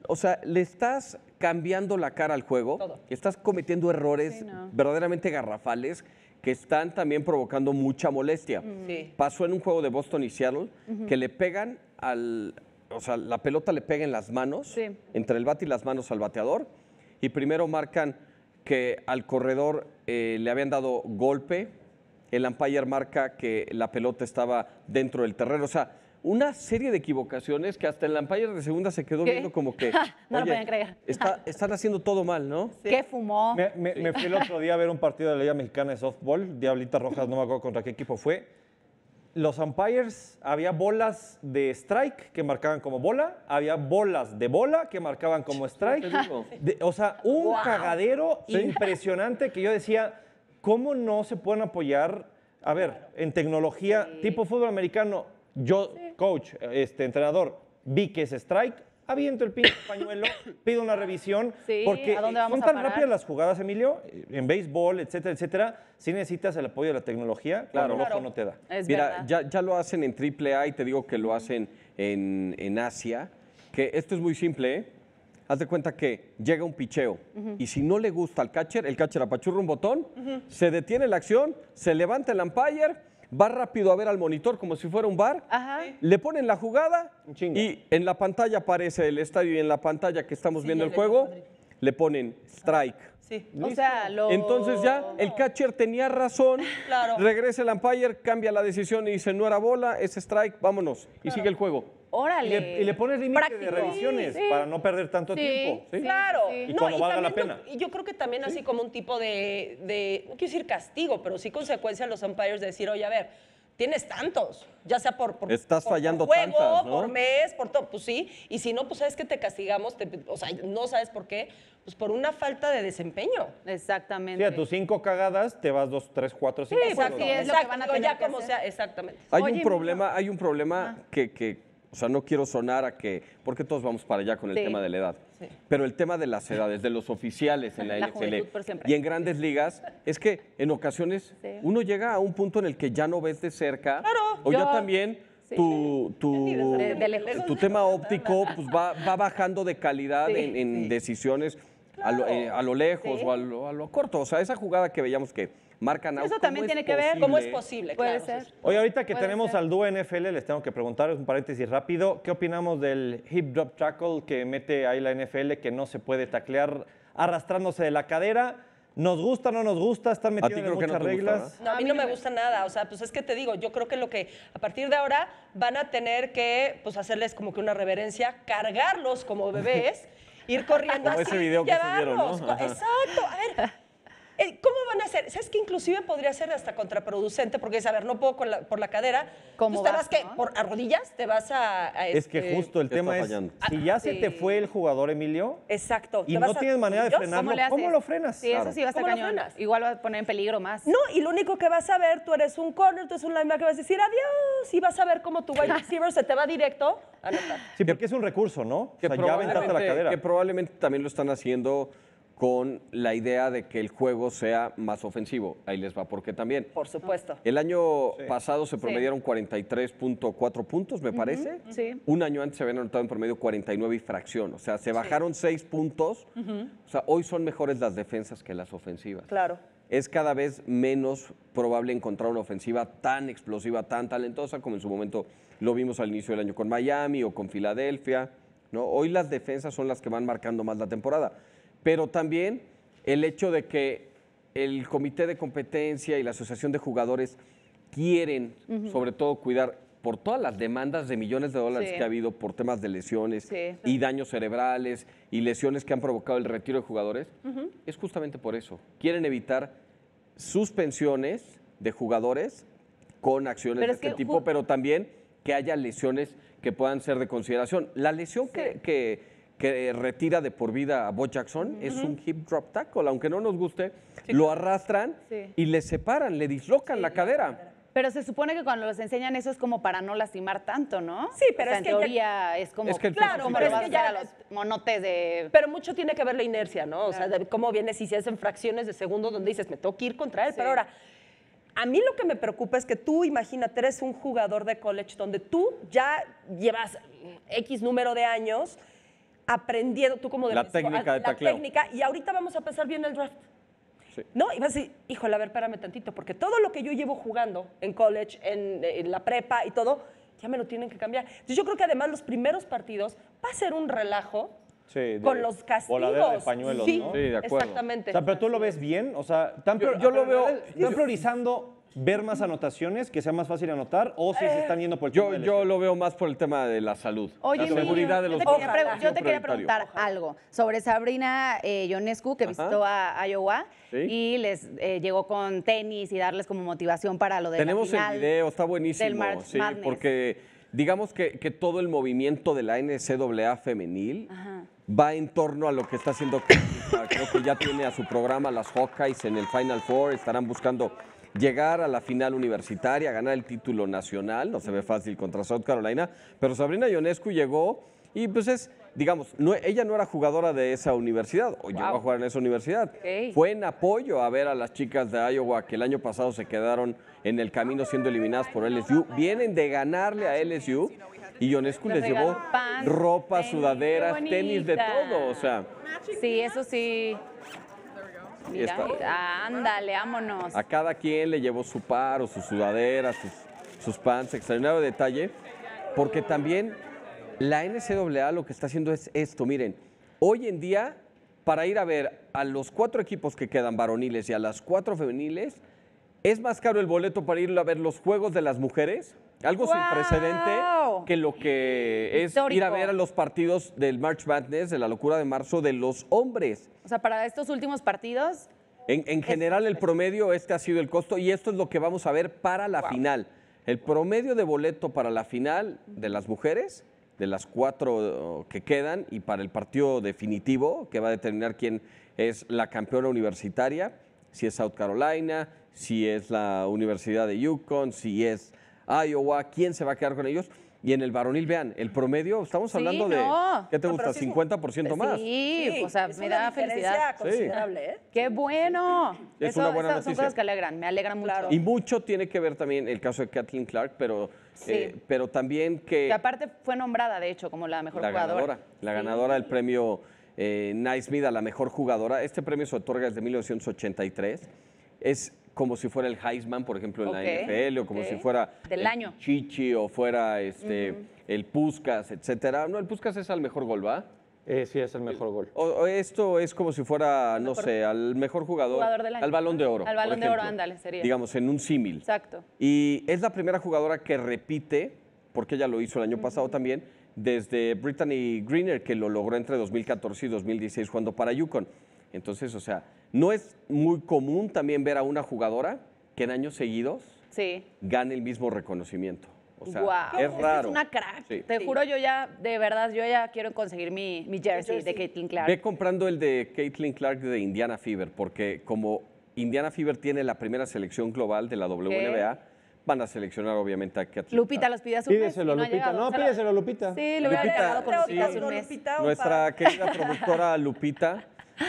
O sea, le estás cambiando la cara al juego. Estás cometiendo errores verdaderamente garrafales que están también provocando mucha molestia. Pasó en un juego de Boston y Seattle que le pegan al. O sea, la pelota le pega en las manos, entre el bate y las manos al bateador. Y primero marcan que al corredor eh, le habían dado golpe. El umpire marca que la pelota estaba dentro del terreno. O sea, una serie de equivocaciones que hasta el Empire de segunda se quedó viendo como que. no lo están haciendo todo mal, ¿no? ¿Qué fumó? Me, fui el otro día a ver un partido de la Liga Mexicana de Softball, Diablita Rojas, no me acuerdo contra qué equipo fue. Los umpires, había bolas de strike que marcaban como bola, había bolas de bola que marcaban como strike. o sea, un cagadero impresionante que yo decía, ¿cómo no se pueden apoyar? A ver, en tecnología, tipo fútbol americano, yo, coach, este entrenador, vi que es strike, aviento el pinche pañuelo, pido una revisión, porque ¿a son tan rápidas las jugadas, Emilio, en béisbol, etcétera, etcétera, si necesitas el apoyo de la tecnología, claro, el ojo no te da. Mira, ya, lo hacen en AAA y te digo que lo hacen en, en Asia, que esto es muy simple, ¿eh? Haz de cuenta que llega un picheo y si no le gusta al catcher, el catcher apachurra un botón, se detiene la acción, se levanta el umpire va rápido a ver al monitor como si fuera un bar, le ponen la jugada y en la pantalla aparece el estadio y en la pantalla que estamos viendo el juego le ponen strike. Entonces ya el catcher tenía razón, regresa el umpire, cambia la decisión y dice no era bola, es strike, vámonos y sigue el juego. Órale. Y le, pones límite de revisiones para no perder tanto tiempo. Claro. Y cuando valga la pena. y yo creo que también así como un tipo de, no quiero decir castigo, pero sí consecuencia a los umpires de decir, oye, a ver, tienes tantos, ya sea por, Estás fallando por juego, por mes, por todo, pues sí, y si no, pues sabes que te castigamos, o sea, no sabes por qué, pues por una falta de desempeño. Exactamente. a tus cinco cagadas te vas dos, tres, cuatro, cinco. Sí, sea, exactamente. Hay un problema, hay un problema que o sea, no quiero sonar a que, porque todos vamos para allá con el tema de la edad. Pero el tema de las edades, de los oficiales en la, NFL y en grandes ligas, es que en ocasiones uno llega a un punto en el que ya no ves de cerca. Claro, o ya también tu, tu, tu, tema óptico pues, va, bajando de calidad en, decisiones a, lo, eh, lejos o a lo corto. O sea, esa jugada que veíamos que marcan Eso también tiene que ver cómo es posible. Puede ser. Oye, ahorita que tenemos al dúo NFL, les tengo que preguntar, es un paréntesis rápido, ¿qué opinamos del hip drop tackle que mete ahí la NFL que no se puede taclear arrastrándose de la cadera? Nos gusta, no nos gusta, están metiendo muchas reglas. ¿no? a mí no me gusta nada. O sea, pues es que te digo, yo creo que lo que a partir de ahora van a tener que pues hacerles como que una reverencia, cargarlos como bebés, ir corriendo como así, ese video que Exacto. A ver, eh, ¿Cómo van a hacer? ¿Sabes que inclusive podría ser hasta contraproducente? Porque es, a ver, no puedo por la cadera. ¿Cómo vas, que por, a rodillas, te vas a... es que este, justo el tema es, si ya se te fue el jugador, Emilio, Exacto. y no tienes manera de frenarlo, ¿cómo, lo frenas? Sí, eso sí va a estar cañón. Igual va a poner en peligro más. No, y lo único que vas a ver, tú eres un corner, tú eres un linebacker, vas a decir adiós y vas a ver cómo tu wide receiver se te va directo a Sí, porque es un recurso, ¿no? o sea, ya la cadera. Que probablemente también lo están haciendo con la idea de que el juego sea más ofensivo. Ahí les va, porque también. Por supuesto. El año pasado se promediaron 43.4 puntos, me parece. Sí. Un año antes se habían anotado en promedio 49 y fracción. O sea, se bajaron 6 puntos. O sea, hoy son mejores las defensas que las ofensivas. Claro. Es cada vez menos probable encontrar una ofensiva tan explosiva, tan talentosa como en su momento lo vimos al inicio del año con Miami o con Filadelfia. ¿no? Hoy las defensas son las que van marcando más la temporada pero también el hecho de que el comité de competencia y la asociación de jugadores quieren, sobre todo, cuidar por todas las demandas de millones de dólares que ha habido por temas de lesiones y daños cerebrales y lesiones que han provocado el retiro de jugadores, es justamente por eso. Quieren evitar suspensiones de jugadores con acciones de este tipo, pero también que haya lesiones que puedan ser de consideración. La lesión que que eh, retira de por vida a Bo Jackson, es un hip drop tackle, aunque no nos guste, lo arrastran y le separan, le dislocan la cadera. Pero se supone que cuando los enseñan eso es como para no lastimar tanto, ¿no? Sí, pero en teoría es como claro, pero es que ya monotes de Pero mucho tiene que ver la inercia, ¿no? O sea, de cómo vienes si se hacen fracciones de segundos donde dices, me tengo que ir contra él, pero ahora a mí lo que me preocupa es que tú, imagínate, eres un jugador de college donde tú ya llevas X número de años aprendiendo tú como de la técnica de la técnica y ahorita vamos a pensar bien el draft. No, y vas a decir, híjole, a ver, espérame tantito, porque todo lo que yo llevo jugando en college, en, la prepa y todo, ya me lo tienen que cambiar. yo creo que además los primeros partidos va a ser un relajo. con los castigos. De pañuelos, sí, de acuerdo. Exactamente. O pero tú lo ves bien, o sea, yo, lo veo, están priorizando ver más anotaciones, que sea más fácil anotar, o si se están yendo por el yo, yo lo veo más por el tema de la salud. Oye, la seguridad de los yo yo te quería preguntar algo sobre Sabrina Jonescu eh, que visitó a Iowa y les eh, llegó con tenis y darles como motivación para lo de Tenemos el video, está buenísimo. Del March porque digamos que, todo el movimiento de la NCAA femenil va en torno a lo que está haciendo Creo que ya tiene a su programa las Hawkeyes en el Final Four, estarán buscando llegar a la final universitaria, ganar el título nacional, no se ve fácil contra South Carolina, pero Sabrina Ionescu llegó y pues es, digamos, ella no era jugadora de esa universidad, o llegó a jugar en esa universidad. Fue en apoyo a ver a las chicas de Iowa que el año pasado se quedaron en el camino siendo eliminadas por LSU. Vienen de ganarle a LSU y Ionescu les llevó ropa, sudaderas, tenis, de todo. O sea. Sí, eso sí. Mira. Ándale, vámonos. A cada quien le llevó su par o su sudadera, sus, sus pants. Extraordinario detalle, porque también la NCAA lo que está haciendo es esto. Miren, hoy en día, para ir a ver a los cuatro equipos que quedan varoniles y a las cuatro femeniles, es más caro el boleto para ir a ver los juegos de las mujeres algo sin precedente que lo que es ir a ver a los partidos del March Madness, de la locura de marzo, de los hombres. O sea, para estos últimos partidos. En, general, el promedio, este ha sido el costo y esto es lo que vamos a ver para la final. El promedio de boleto para la final de las mujeres, de las cuatro uh, que quedan y para el partido definitivo, que va a determinar quién es la campeona universitaria, si es South Carolina, si es la Universidad de Yukon, si es Iowa, quién se va a quedar con ellos. Y en el varonil, vean, el promedio, estamos hablando de, ¿qué te gusta? 50% pues más. Sí, o sea, me da felicidad. considerable, ¿eh? ¡Qué bueno! Es una buena esas Son cosas que alegran, me alegran mucho. Y mucho tiene que ver también el caso de Kathleen Clark, pero, eh, pero también que... Que aparte fue nombrada, de hecho, como la mejor jugadora. la ganadora del premio eh, Nice a la mejor jugadora. Este premio se otorga desde 1983. Es como si fuera el Heisman, por ejemplo, en la NFL, o como si fuera el Chichi, o fuera este, el Puskas, etcétera. No, el Puskas es al mejor gol, ¿va? Eh, sí, es el mejor gol. esto es como si fuera, no sé, al mejor jugador. Al balón de oro. Al balón de oro, ándale, sería. Digamos, en un símil. Exacto. Y es la primera jugadora que repite, porque ella lo hizo el año pasado también, desde Brittany Greener, que lo logró entre 2014 y 2016 jugando para Yukon. Entonces, o sea, no es muy común también ver a una jugadora que en años seguidos gane el mismo reconocimiento. O sea, es raro. Es una crack. Te juro, yo ya, de verdad, yo ya quiero conseguir mi, jersey, de Caitlin Clark. Ve comprando el de Caitlin Clark de Indiana Fever, porque como Indiana Fever tiene la primera selección global de la WNBA, van a seleccionar obviamente a Caitlin. Lupita los pide a un Pídeselo mes. Lupita. No, pídeselo a Lupita. Sí, lo voy a regalado por Lupita Nuestra querida productora Lupita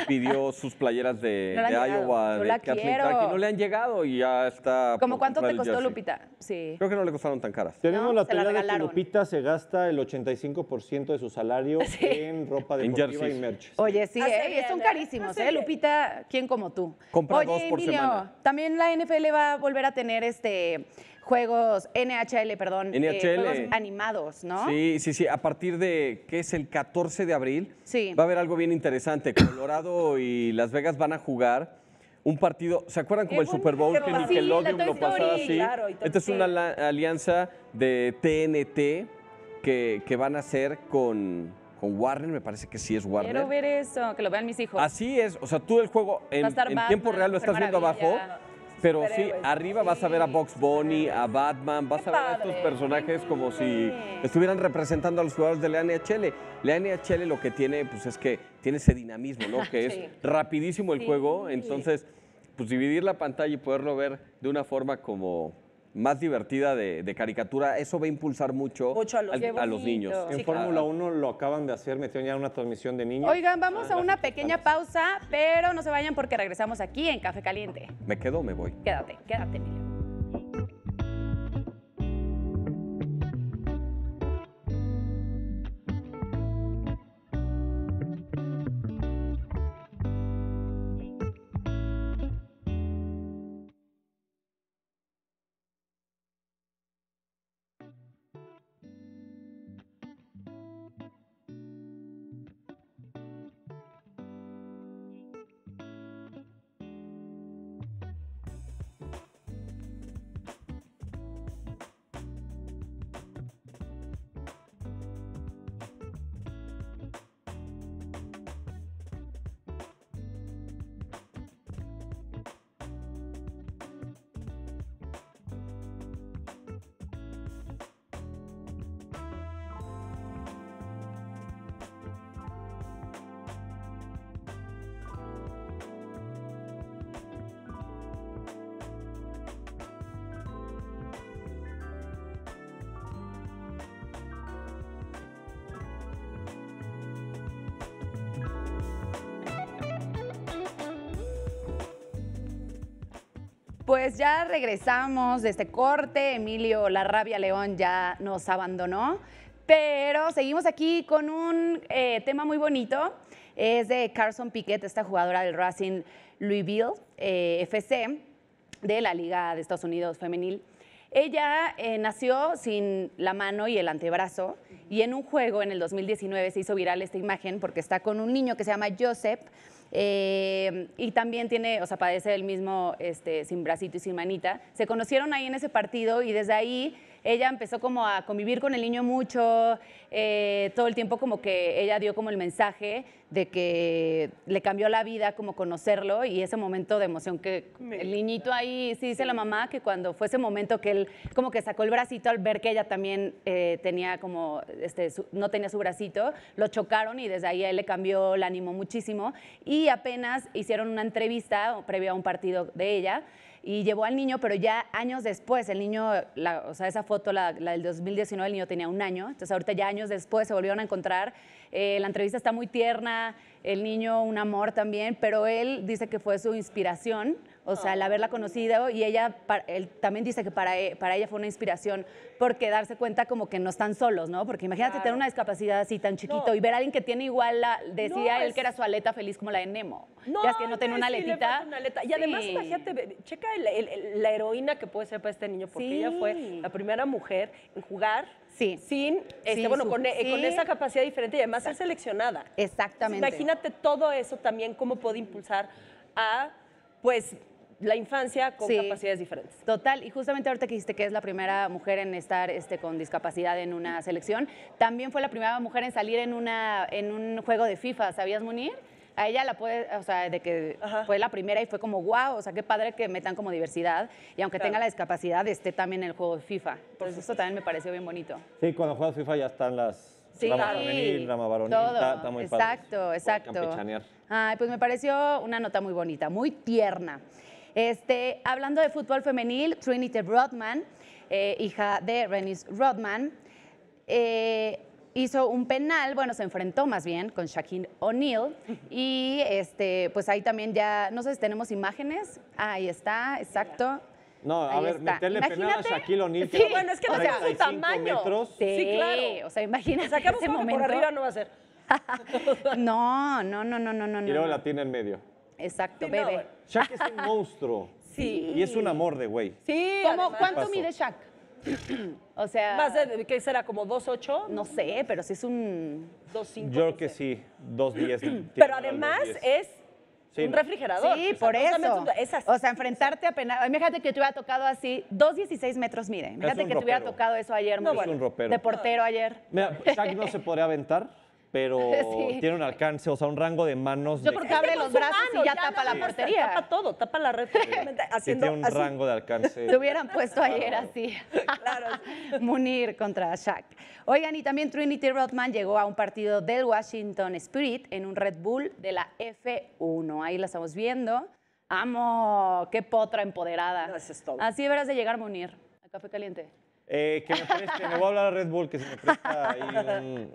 pidió sus playeras de, de Iowa, no de quiero. no le han llegado y ya está. ¿Cómo cuánto te costó Lupita? Sí. Creo que no le costaron tan caras. Tenemos la teoría de que Lupita se gasta el 85% de su salario en ropa deportiva y merch. Oye, sí, eh, son ¿eh? carísimos, eh, Lupita, ¿quién como tú? Compra Oye, dos por Emilio, semana. También la NFL va a volver a tener este juegos, NHL, perdón, eh, juegos animados, ¿no? Sí, sí, sí. A partir de, que es? El 14 de abril. Va a haber algo bien interesante. Colorado y Las Vegas van a jugar un partido, ¿se acuerdan como el Super Bowl que Nickelodeon sí, lo pasaba así? Claro, Esta es una alianza de TNT que, van a hacer con, con Warner, me parece que sí es Warner. Quiero ver eso, que lo vean mis hijos. Así es, o sea, tú el juego en tiempo real lo estás viendo abajo. Pero sí, arriba vas a ver a Box Bunny, a Batman, vas a ver a estos personajes como si estuvieran representando a los jugadores de la NHL. La NHL lo que tiene, pues es que tiene ese dinamismo, ¿no? Que es rapidísimo el juego, entonces, pues dividir la pantalla y poderlo ver de una forma como más divertida de, caricatura, eso va a impulsar mucho, a, los, niños. En Fórmula 1 lo acaban de hacer, metieron ya una transmisión de niños. Oigan, vamos ah, a una pequeña pausa, pero no se vayan porque regresamos aquí en Café Caliente. ¿Me quedo me voy? Quédate, quédate, Emilio. ya regresamos de este corte. Emilio La Rabia León ya nos abandonó, pero seguimos aquí con un eh, tema muy bonito. Es de Carson Piquet, esta jugadora del Racing Louisville eh, FC de la Liga de Estados Unidos Femenil. Ella eh, nació sin la mano y el antebrazo y en un juego en el 2019 se hizo viral esta imagen porque está con un niño que se llama Joseph eh, y también tiene, o sea, padece el mismo este, sin bracito y sin manita. Se conocieron ahí en ese partido y desde ahí ella empezó como a convivir con el niño mucho, eh, todo el tiempo como que ella dio como el mensaje de que le cambió la vida como conocerlo y ese momento de emoción que el niñito ahí, sí dice la mamá, que cuando fue ese momento que él como que sacó el bracito al ver que ella también eh, tenía como, este, no tenía su bracito, lo chocaron y desde ahí a él le cambió el ánimo muchísimo y apenas hicieron una entrevista previa a un partido de ella y llevó al niño, pero ya años después, el niño, o sea, esa foto, la, la del 2019, el niño tenía un año, entonces ahorita ya años después se volvieron a encontrar eh, la entrevista está muy tierna, el niño un amor también, pero él dice que fue su inspiración, o sea, el haberla conocido y ella, él también dice que para, eh, para ella fue una inspiración porque darse cuenta como que no están solos, ¿no? Porque imagínate tener una discapacidad así tan chiquito y ver a alguien que tiene igual, la, decía él que era su aleta feliz como la de Nemo. ya es que no tiene una aletita. aleta. Y además, checa la heroína que puede ser para este niño porque ella fue la primera mujer en jugar Sí. Sin, este, bueno, con, e-, eh, esa capacidad diferente y además ser seleccionada. Exactamente. imagínate todo eso también, cómo puede impulsar a, pues, la infancia con capacidades diferentes. Total, y justamente ahorita que dijiste que es la primera mujer en estar este, con discapacidad en una selección, también fue la primera mujer en salir en, una, en un juego de FIFA, ¿sabías, Munir? a ella la puede, o sea, de que fue la primera y fue como, wow, o sea, qué padre que metan como diversidad y aunque tenga la discapacidad, esté también en el juego de FIFA. Por eso también me pareció bien bonito. Sí, cuando juegas FIFA ya están las Sí, rama femenil, rama varonil, Está, muy exacto, padre. exacto. Ay, pues me pareció una nota muy bonita, muy tierna. Este, hablando de fútbol femenil, Trinity Rodman, eh, hija de Renice Rodman, eh, hizo un penal, bueno, se enfrentó más bien con Shaquille O'Neal y este, pues ahí también ya, no sé si tenemos imágenes, ahí está, exacto. No, a ver, meterle penal a Shaquille O'Neal. Sí, bueno, es que no sea su tamaño. Sí, claro. O sea, imagínate Sacamos ese momento. por arriba no va a ser. no, no, no, no, no, no. Y luego la tiene en medio. Exacto, bebé. Shaq es un monstruo. Sí. Y es un amor de güey. Sí. ¿Cómo, ¿Cuánto mide Shaq? o sea. ¿Más de qué será? ¿Como 2.8? No sé, pero sí es un 2.5. Yo creo que sí, 2.10. pero además es Sí, un refrigerador. Sí, por eso. O sea, enfrentarte a penar. Imagínate que te hubiera tocado así, 2.16 metros, mire. Imagínate que te hubiera tocado eso ayer. No, es un ropero. De portero ayer. Mira, Shaq no se podría aventar pero tiene un alcance, o sea, un rango de manos. Yo porque abre los brazos y ya, tapa la portería. Tapa todo, tapa la red. Haciendo, tiene un rango de alcance. Te hubieran puesto ayer así. claro. Munir contra Shaq. Oigan, y también Trinity Rodman llegó a un partido del Washington Spirit en un Red Bull de la F1. Ahí la estamos viendo. Amo, qué potra empoderada. Así deberás de llegar, Munir, Café Caliente. Eh, que me preste, me voy a hablar a Red Bull que se me presta ahí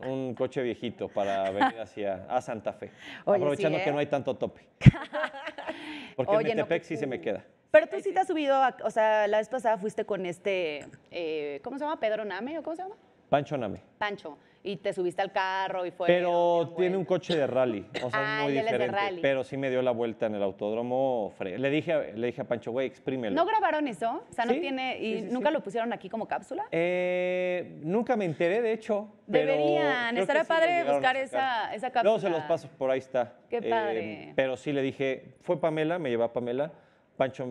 un, coche viejito para venir hacia a Santa Fe. aprovechando ¿eh? que no hay tanto tope. Porque en Metepec sí se me queda. Pero tú sí te has subido, o sea, la vez pasada fuiste con este, eh, ¿cómo se llama? Pedro Name o cómo se llama? Pancho Name. Pancho y te subiste al carro y fue. Pero tiene un coche de rally, o sea, es ah, muy diferente. Pero sí me dio la vuelta en el autódromo. Le dije, le dije a Pancho, güey, exprímelo. ¿No grabaron eso? O sea, no tiene. ¿Y nunca lo pusieron aquí como cápsula? Eh, nunca me enteré, de hecho. Deberían. Estará padre buscar esa, cápsula. No, se los paso, por ahí está. Qué eh, padre. pero sí le dije, fue Pamela, me lleva Pamela. Pancho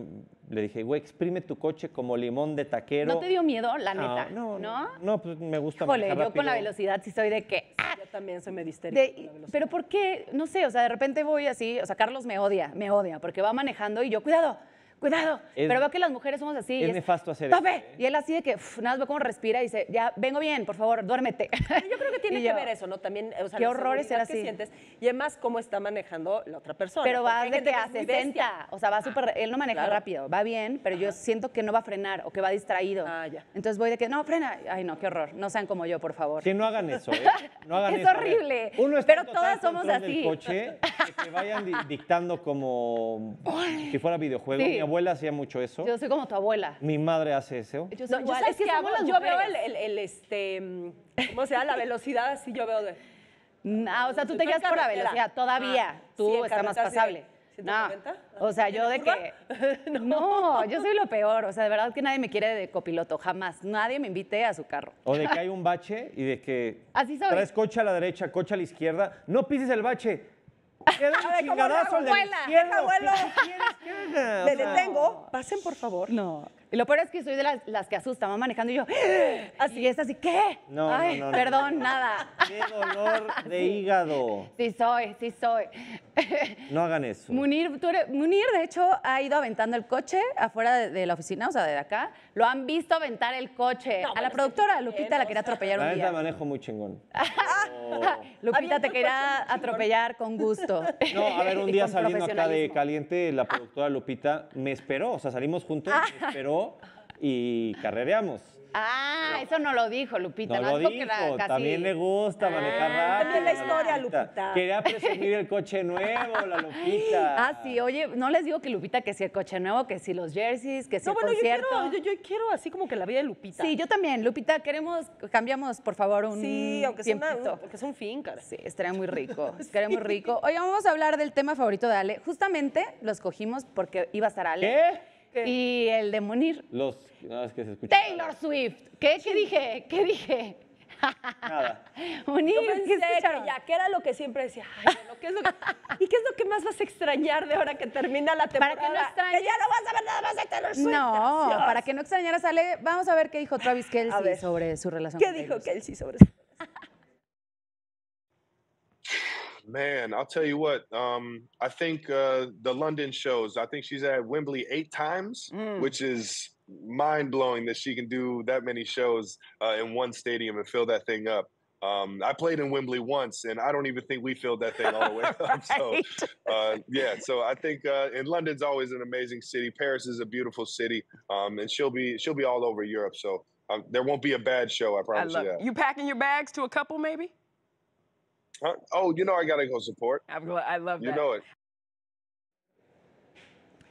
le dije, güey, exprime tu coche como limón de taquero. ¿No te dio miedo, la ah, neta? No, no, no, pues me gusta Híjole, yo con la velocidad sí soy de que... yo también soy me de, Pero ¿por qué? No sé, o sea, de repente voy así, o sea, Carlos me odia, me odia, porque va manejando y yo, cuidado, cuidado. Pero veo que las mujeres somos así. Es, nefasto hacer eso. ¿eh? Y él así de que, nada más ve cómo respira y dice, ya, vengo bien, por favor, duérmete. Yo creo que tiene que ver eso, ¿no? También, o sea, qué horrores ser así. Que sientes, y además, cómo está manejando la otra persona. Pero va de que a 60, o sea, va súper, él no maneja rápido, va bien, pero yo siento que no va a frenar o que va distraído. Ah, ya. Entonces voy de que, no, frena. Ay, no, qué horror. No sean como yo, por favor. Que no hagan eso, ¿eh? No hagan eso. Es ¿eh? horrible. Uno pero todas somos así. que vayan dictando como si fuera videojuego abuela hacía mucho eso. Yo soy como tu abuela. Mi madre hace eso. Yo veo el, el, este, ¿cómo se llama? La velocidad así yo veo de... No, mm, ah, o sea, tú te quedas por la velocidad ah, todavía. tú estás más pasable. Sí, no, o sea, yo de que... no. yo soy lo peor. O sea, de verdad que nadie me quiere de copiloto, jamás. Nadie me invite a su carro. O de que hay un bache y de que... Así Traes coche a la derecha, coche a la izquierda. No pises el bache. ¿Qué es abuelo. Le detengo. Pasen, por favor. No. Y lo peor es que soy de las, las que asustan, van manejando y yo, ¡Ah! así es, así, ¿qué? No, perdón, nada. Qué dolor de hígado. Sí soy, sí soy. No hagan eso. Munir, de hecho, ha ido aventando el coche afuera de, la oficina, o sea, de acá. Lo han visto aventar el coche. a la productora, Lupita, la quería atropellar un día. manejo muy chingón. Lupita, te quería atropellar con gusto. No, a ver, un día saliendo acá de Caliente, la productora Lupita me esperó, o sea, salimos juntos, me ah. esperó y carrereamos. Ah, eso no lo dijo Lupita. No, no lo dijo, también le gusta ah. manejar ah, También la historia, Lupita. Quería presumir el coche nuevo, la Lupita. Ah, sí, oye, no les digo que Lupita que si el coche nuevo, que si los jerseys, que si no, bueno, concierto. No, bueno, yo, yo, quiero así como que la vida de Lupita. Sí, yo también. Lupita, queremos, cambiamos por favor un Sí, aunque sea, un, porque es un fin, Sí, estaría muy rico, estaría muy rico. Oye, vamos a hablar del tema favorito de Ale. Justamente lo escogimos porque iba a estar Ale. ¿Qué? Y el de Munir. Los, no, es que se escucha. Taylor Swift. ¿Qué, ¿Qué dije? ¿Qué dije? Nada. Munir, ¿qué ya, que era lo que siempre decía. Ay, es lo que, ¿Y qué es lo que más vas a extrañar de ahora que termina la temporada? que no Que ya no vas a ver nada más de Taylor Swift. No, para que no extrañaras, Ale, vamos a ver qué dijo Travis Kelsey sobre su relación ¿Qué dijo Kelsey sobre su Man, I'll tell you what. Um, I think uh, the London shows. I think she's at Wembley eight times, mm. which is mind blowing that she can do that many shows uh, in one stadium and fill that thing up. Um, I played in Wembley once, and I don't even think we filled that thing all the way right. up. So, uh, yeah. So I think, uh, and London's always an amazing city. Paris is a beautiful city, um, and she'll be she'll be all over Europe. So um, there won't be a bad show. I promise I you that. You packing your bags to a couple, maybe? Oh, you know I gotta go support. Ah, I love that. You know it.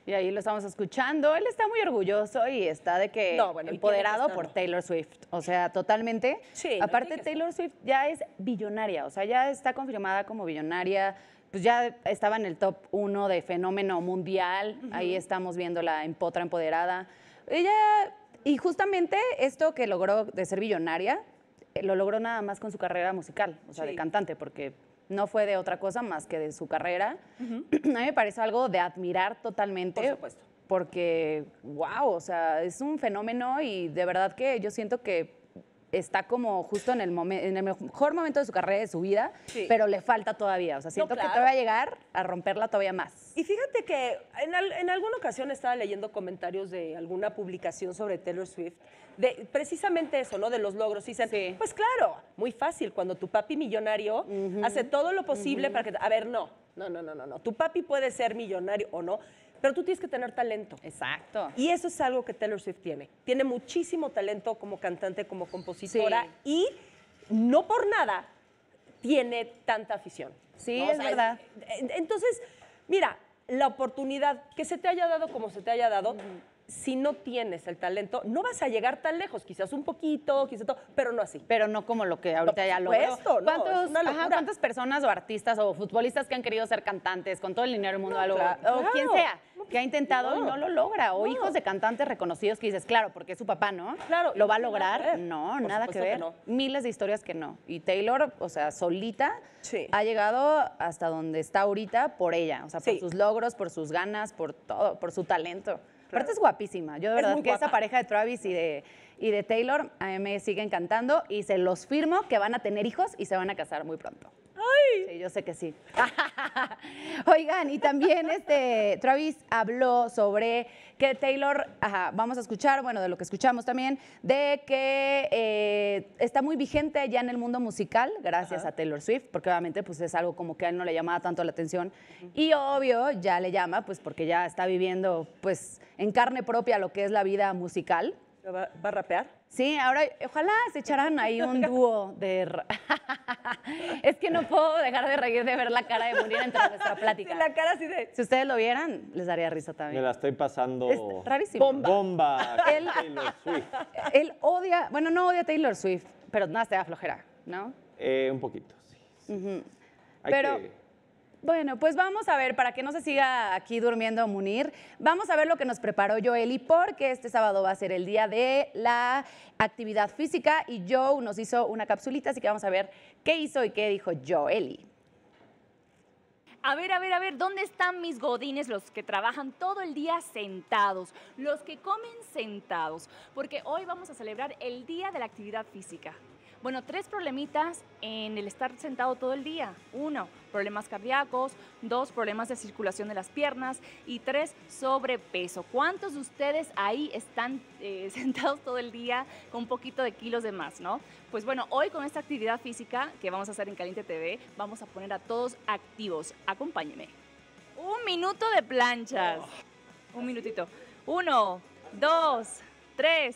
Y ahí lo estamos escuchando. Él está muy orgulloso y está de que empoderado por Taylor Swift. O sea, totalmente. Sí, Aparte, Taylor Swift ya es billonaria. O sea, ya está confirmada como billonaria. Pues ya estaba en el top uno de fenómeno mundial. Ahí estamos viendo la empotra Empoderada. Ella. Y justamente esto que logró de ser billonaria eh, lo logró nada más con su carrera musical, o sea, de cantante, porque no fue de otra cosa más que de su carrera. A mí me parece algo de admirar totalmente. Por supuesto. Porque, wow, o sea, es un fenómeno y de verdad que yo siento que está como justo en el, en el mejor momento de su carrera, de su vida, pero le falta todavía. O sea, siento que todavía va a llegar a romperla todavía más. Y fíjate que en, alguna ocasión estaba leyendo comentarios de alguna publicación sobre Taylor Swift, de precisamente eso, ¿no? De los logros. Y dicen, pues claro, muy fácil, cuando tu papi millonario hace todo lo posible para que... A ver, no, no, no, no, no, no. Tu papi puede ser millonario o no pero tú tienes que tener talento. Exacto. Y eso es algo que Taylor Swift tiene. Tiene muchísimo talento como cantante, como compositora y no por nada tiene tanta afición. Sí, es verdad. Entonces, mira, la oportunidad que se te haya dado como se te haya dado, si no tienes el talento, no vas a llegar tan lejos, quizás un poquito, quizás todo, pero no así. Pero no como lo que ahorita ya lo veo. No, ¿Cuántas personas o artistas o futbolistas que han querido ser cantantes con todo el dinero del mundo o quien sea que ha pues, intentado y no lo logra o hijos de cantantes reconocidos que dices, claro, porque es su papá, ¿no? Claro. ¿Lo va a lograr? No, nada que ver. Miles de historias que no. Y Taylor, o sea, solita ha llegado hasta donde está ahorita por ella, o sea, por sus logros, por sus ganas, por todo, por su talento. Aparte es guapísima. Yo de verdad que esa pareja de Travis y de, y de Taylor a me sigue encantando y se los firmo que van a tener hijos y se van a casar muy pronto. Sí, yo sé que sí. Oigan, y también este Travis habló sobre que Taylor, vamos a escuchar, bueno, de lo que escuchamos también, de que eh, está muy vigente ya en el mundo musical, gracias a Taylor Swift, porque obviamente pues es algo como que a él no le llamaba tanto la atención. Y obvio, ya le llama, pues porque ya está viviendo pues en carne propia lo que es la vida musical. va a rapear? Sí, ahora ojalá se echaran ahí un dúo de... es que no puedo dejar de reír de ver la cara de Muriel entre nuestra plática. la cara así de... Si ustedes lo vieran, les daría risa también. Me la estoy pasando... rarísimo. Bomba. Bomba. Él, Taylor Swift. Él odia... Bueno, no odia a Taylor Swift, pero nada, se da flojera, ¿no? Eh, un poquito, sí. Pero... Bueno, pues vamos a ver, para que no se siga aquí durmiendo Munir, vamos a ver lo que nos preparó Joeli, porque este sábado va a ser el día de la actividad física y Joe nos hizo una capsulita, así que vamos a ver qué hizo y qué dijo Joeli. A ver, a ver, a ver, ¿dónde están mis godines los que trabajan todo el día sentados, los que comen sentados? Porque hoy vamos a celebrar el Día de la Actividad Física. Bueno, tres problemitas en el estar sentado todo el día. Uno, problemas cardíacos. Dos, problemas de circulación de las piernas. Y tres, sobrepeso. ¿Cuántos de ustedes ahí están eh, sentados todo el día con un poquito de kilos de más, no? Pues bueno, hoy con esta actividad física que vamos a hacer en Caliente TV, vamos a poner a todos activos. Acompáñenme. Un minuto de planchas. Oh. Un minutito. Uno, dos, tres,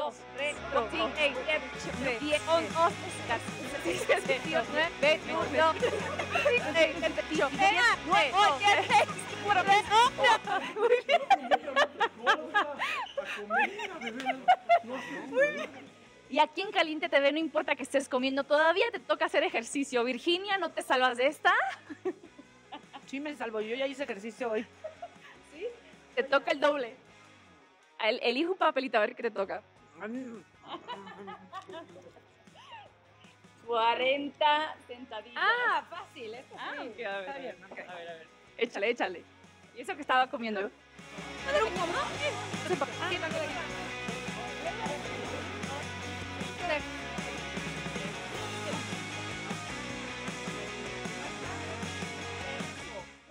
2, 3, Y aquí en Caliente TV no importa que estés comiendo, todavía te toca hacer ejercicio. Virginia, ¿no te salvas de esta? Sí, me salvo, yo ya hice ejercicio hoy. ¿Sí? Te toca el doble. El, elijo un papelito a ver qué te toca. 40 sentadillas. Ah, fácil, eso ah, sí. a ver, A ver, a ver. Échale, échale. ¿Y eso que estaba comiendo?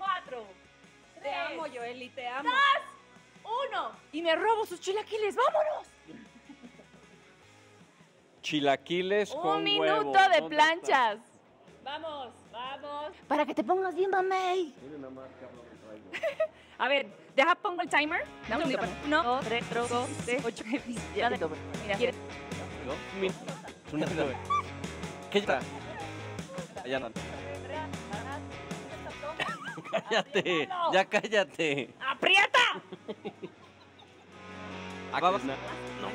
Cuatro. Te amo, Joeli, te amo. ¡Dos! ¡Uno! Y me robo sus chilaquiles. ¡Vámonos! chilaquiles Un minuto de planchas. Vamos, vamos. Para que te pongas bien, mamey. A ver, deja, pongo el timer. No, Uno, dos, tres, dos, ocho, ya ¿Qué está? Cállate, ya cállate. ¡Aprieta! Acá, no.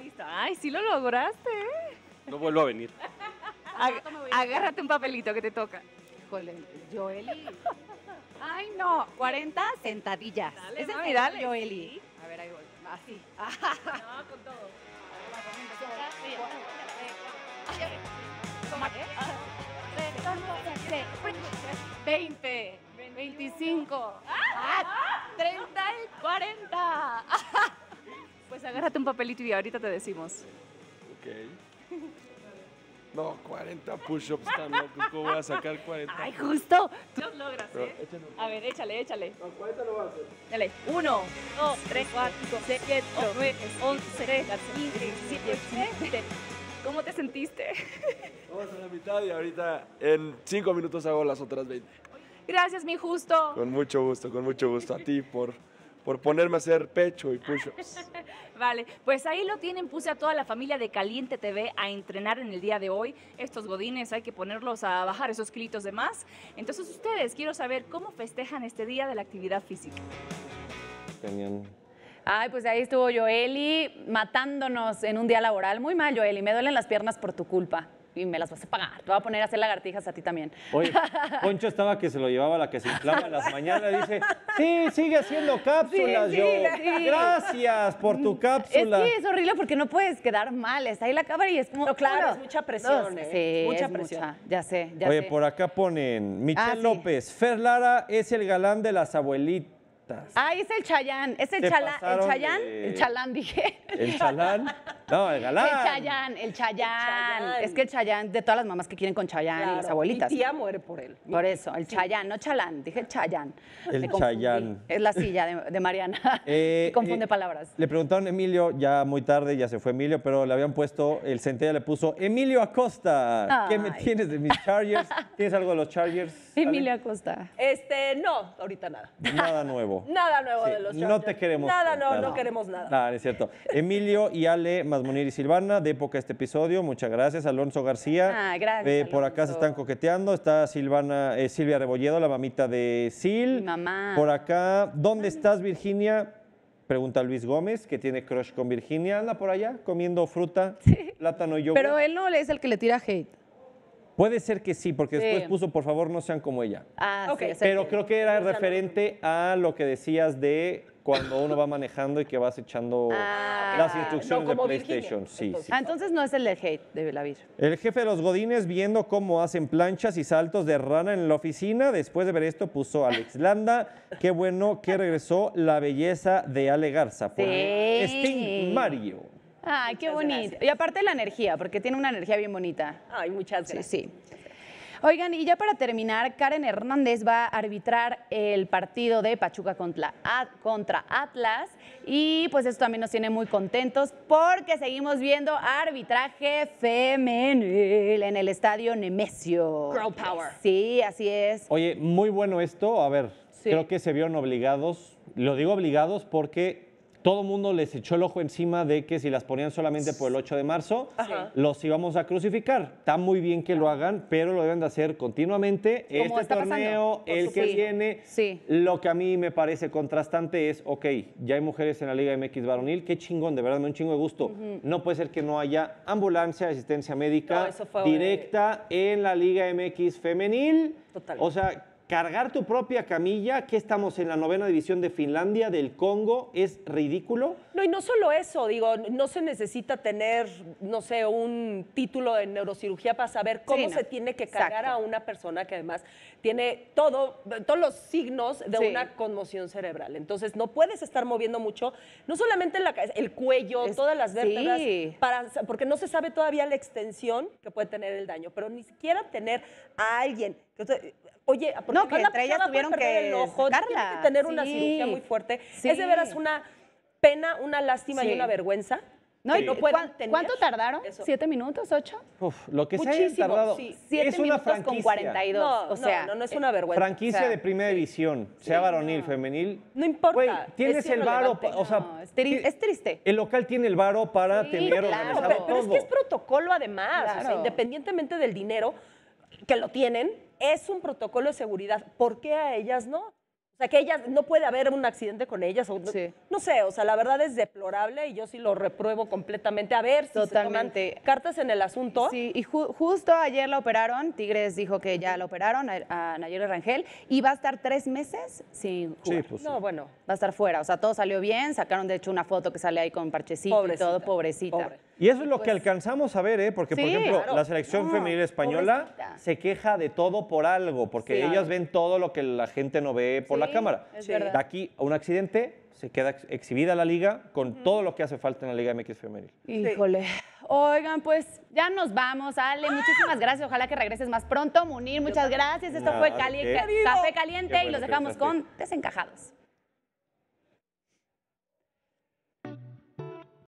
Listo. Ay, sí lo lograste. ¿eh? No vuelvo a venir. agárrate un papelito que te toca. Híjole, Joeli. Ay, no. 40 sentadillas. Dale, Ese Joeli. A ver, ahí voy. Así. No, con todo. Veinte, 25. 30 y 40. pues agárrate un papelito y ahorita te decimos. Ok. No, 40 push-ups también. ¿Cómo voy a sacar 40? Ay, justo. Los logras, ¿eh? A ver, échale, échale. No, 40 lo vas a hacer. Dale. 1, 2, 3, 4, 5, 6, 7, 8, 9, 11, 13, 14, 15, 17, 17. ¿Cómo te sentiste? Vamos a la mitad y ahorita en 5 minutos hago las otras 20. Gracias, mi justo. Con mucho gusto, con mucho gusto a ti por, por ponerme a hacer pecho y puchos. Vale, pues ahí lo tienen, puse a toda la familia de Caliente TV a entrenar en el día de hoy. Estos godines hay que ponerlos a bajar esos gritos de más. Entonces ustedes, quiero saber cómo festejan este día de la actividad física. Tenían Ay, pues ahí estuvo Joeli matándonos en un día laboral. Muy mal, Joeli, me duelen las piernas por tu culpa y me las vas a pagar. Te voy a poner a hacer lagartijas a ti también. Oye, Poncho estaba que se lo llevaba la que se inflaba las mañanas. Dice, sí, sigue haciendo cápsulas, yo. Gracias por tu cápsula. Sí, es horrible porque no puedes quedar mal. Está ahí la cámara y es como. claro, es mucha presión. ¿eh? sí, mucha presión. Ya sé, ya Oye, por acá ponen Michelle ah, López. Fer Lara es el galán de las abuelitas Ahí es el Chayán, es el el Chayán, el Chalán dije. El chalán. No, el galán. El Chayán, el Chayán. Es que el Chayán, de todas las mamás que quieren con Chayán y las abuelitas. Mi tía muere por él. Por eso, el Chayán, no Chalán, dije Chayán. El Chayán. Es la silla de, Mariana. Eh, confunde eh, palabras. Le preguntaron a Emilio, ya muy tarde, ya se fue Emilio, pero le habían puesto, el centella le puso, Emilio Acosta, ¿qué me tienes de mis Chargers? ¿Tienes algo de los Chargers? Emilio Acosta. Este, no, ahorita nada. Nada nuevo. Nada nuevo de los No te queremos. Nada, no, no queremos nada. Nada, es cierto. Emilio y Ale Masmonir y Silvana, de época este episodio. Muchas gracias. Alonso García. Ah, gracias. Eh, por acá se están coqueteando. Está Silvana, eh, Silvia Rebolledo, la mamita de Sil. mamá. Por acá. ¿Dónde estás, Virginia? Pregunta Luis Gómez, que tiene crush con Virginia. Anda por allá comiendo fruta, plátano y yogur. Pero él no es el que le tira hate. Puede ser que sí, porque después puso, por favor, no sean como ella. Ah, Ok. sí, Pero creo que era referente a lo que decías de cuando uno va manejando y que vas echando ah, las instrucciones de PlayStation. Sí, entonces no es el del hate de Belavir. El jefe de los godines viendo cómo hacen planchas y saltos de rana en la oficina. Después de ver esto puso Alex Landa. Qué bueno que regresó la belleza de Ale Garza. Sí. Sting Mario. Ay, qué bonito. Y aparte la energía, porque tiene una energía bien bonita. Ay, muchas gracias. Sí, sí. Oigan, y ya para terminar, Karen Hernández va a arbitrar el partido de Pachuca contra, Atlas y pues esto también nos tiene muy contentos porque seguimos viendo arbitraje femenil en el estadio Nemesio. Grow Power. Sí, así es. Oye, muy bueno esto. A ver, creo que se vieron obligados, lo digo obligados porque todo el mundo les echó el ojo encima de que si las ponían solamente por el 8 de marzo, los íbamos a crucificar. Está muy bien que lo hagan, pero lo deben de hacer continuamente. Este torneo, el que viene. Sí. Lo que a mí me parece contrastante es, ok, ya hay mujeres en la Liga MX varonil, qué chingón, de verdad, me da un chingo de gusto. No puede ser que no haya ambulancia, asistencia médica directa en la Liga MX femenil. Total. O sea, cargar tu propia camilla, que estamos en la novena división de Finlandia, del Congo, es ridículo. No, y no solo eso, digo, no se necesita tener, no sé, un título de neurocirugía para saber cómo se tiene que cargar a una persona que además tiene todo, todos los signos de una conmoción cerebral. Entonces, no puedes estar moviendo mucho, no solamente el cuello, todas las vértebras, porque no se sabe todavía la extensión que puede tener el daño, pero ni siquiera tener a alguien eh, oye, ¿por no, pues que el ojo, que tener una cirugía muy fuerte. Es de veras una pena, una lástima y una vergüenza. No, ¿Cuánto tardaron? ¿Siete minutos? ¿Ocho? lo que se ha tardado. es una franquicia. 42. o sea, no, es una vergüenza. Franquicia de primera división, sea varonil, femenil. No importa. tienes el varo. O es, triste. El local tiene el varo para tener claro, organizado pero, es que es protocolo, además. independientemente del dinero que lo tienen, es un protocolo de seguridad. ¿Por qué a ellas no? O sea, que ellas, no puede haber un accidente con ellas. no, sé, o sea, la verdad es deplorable y yo sí lo repruebo completamente. A ver si cartas en el asunto. Sí, y justo ayer la operaron. Tigres dijo que ya la operaron a, a Rangel y va a estar tres meses sin jugar. Sí, pues, no, bueno. Va a estar fuera. O sea, todo salió bien. Sacaron, de hecho, una foto que sale ahí con parchecito y todo, pobrecita. Y eso es lo que pues alcanzamos a ver, ¿eh? porque, por ejemplo, la selección femenina femenil española se queja de todo por algo, porque ellas ven todo lo que la gente no ve por la cámara. De aquí a un accidente, se queda exhibida la liga con todo lo que hace falta en la Liga MX Femenil. Híjole. Oigan, pues ya nos vamos, Ale. Muchísimas gracias. Ojalá que regreses más pronto. Munir, muchas gracias. Esto fue Cali Café Caliente y los dejamos con Desencajados.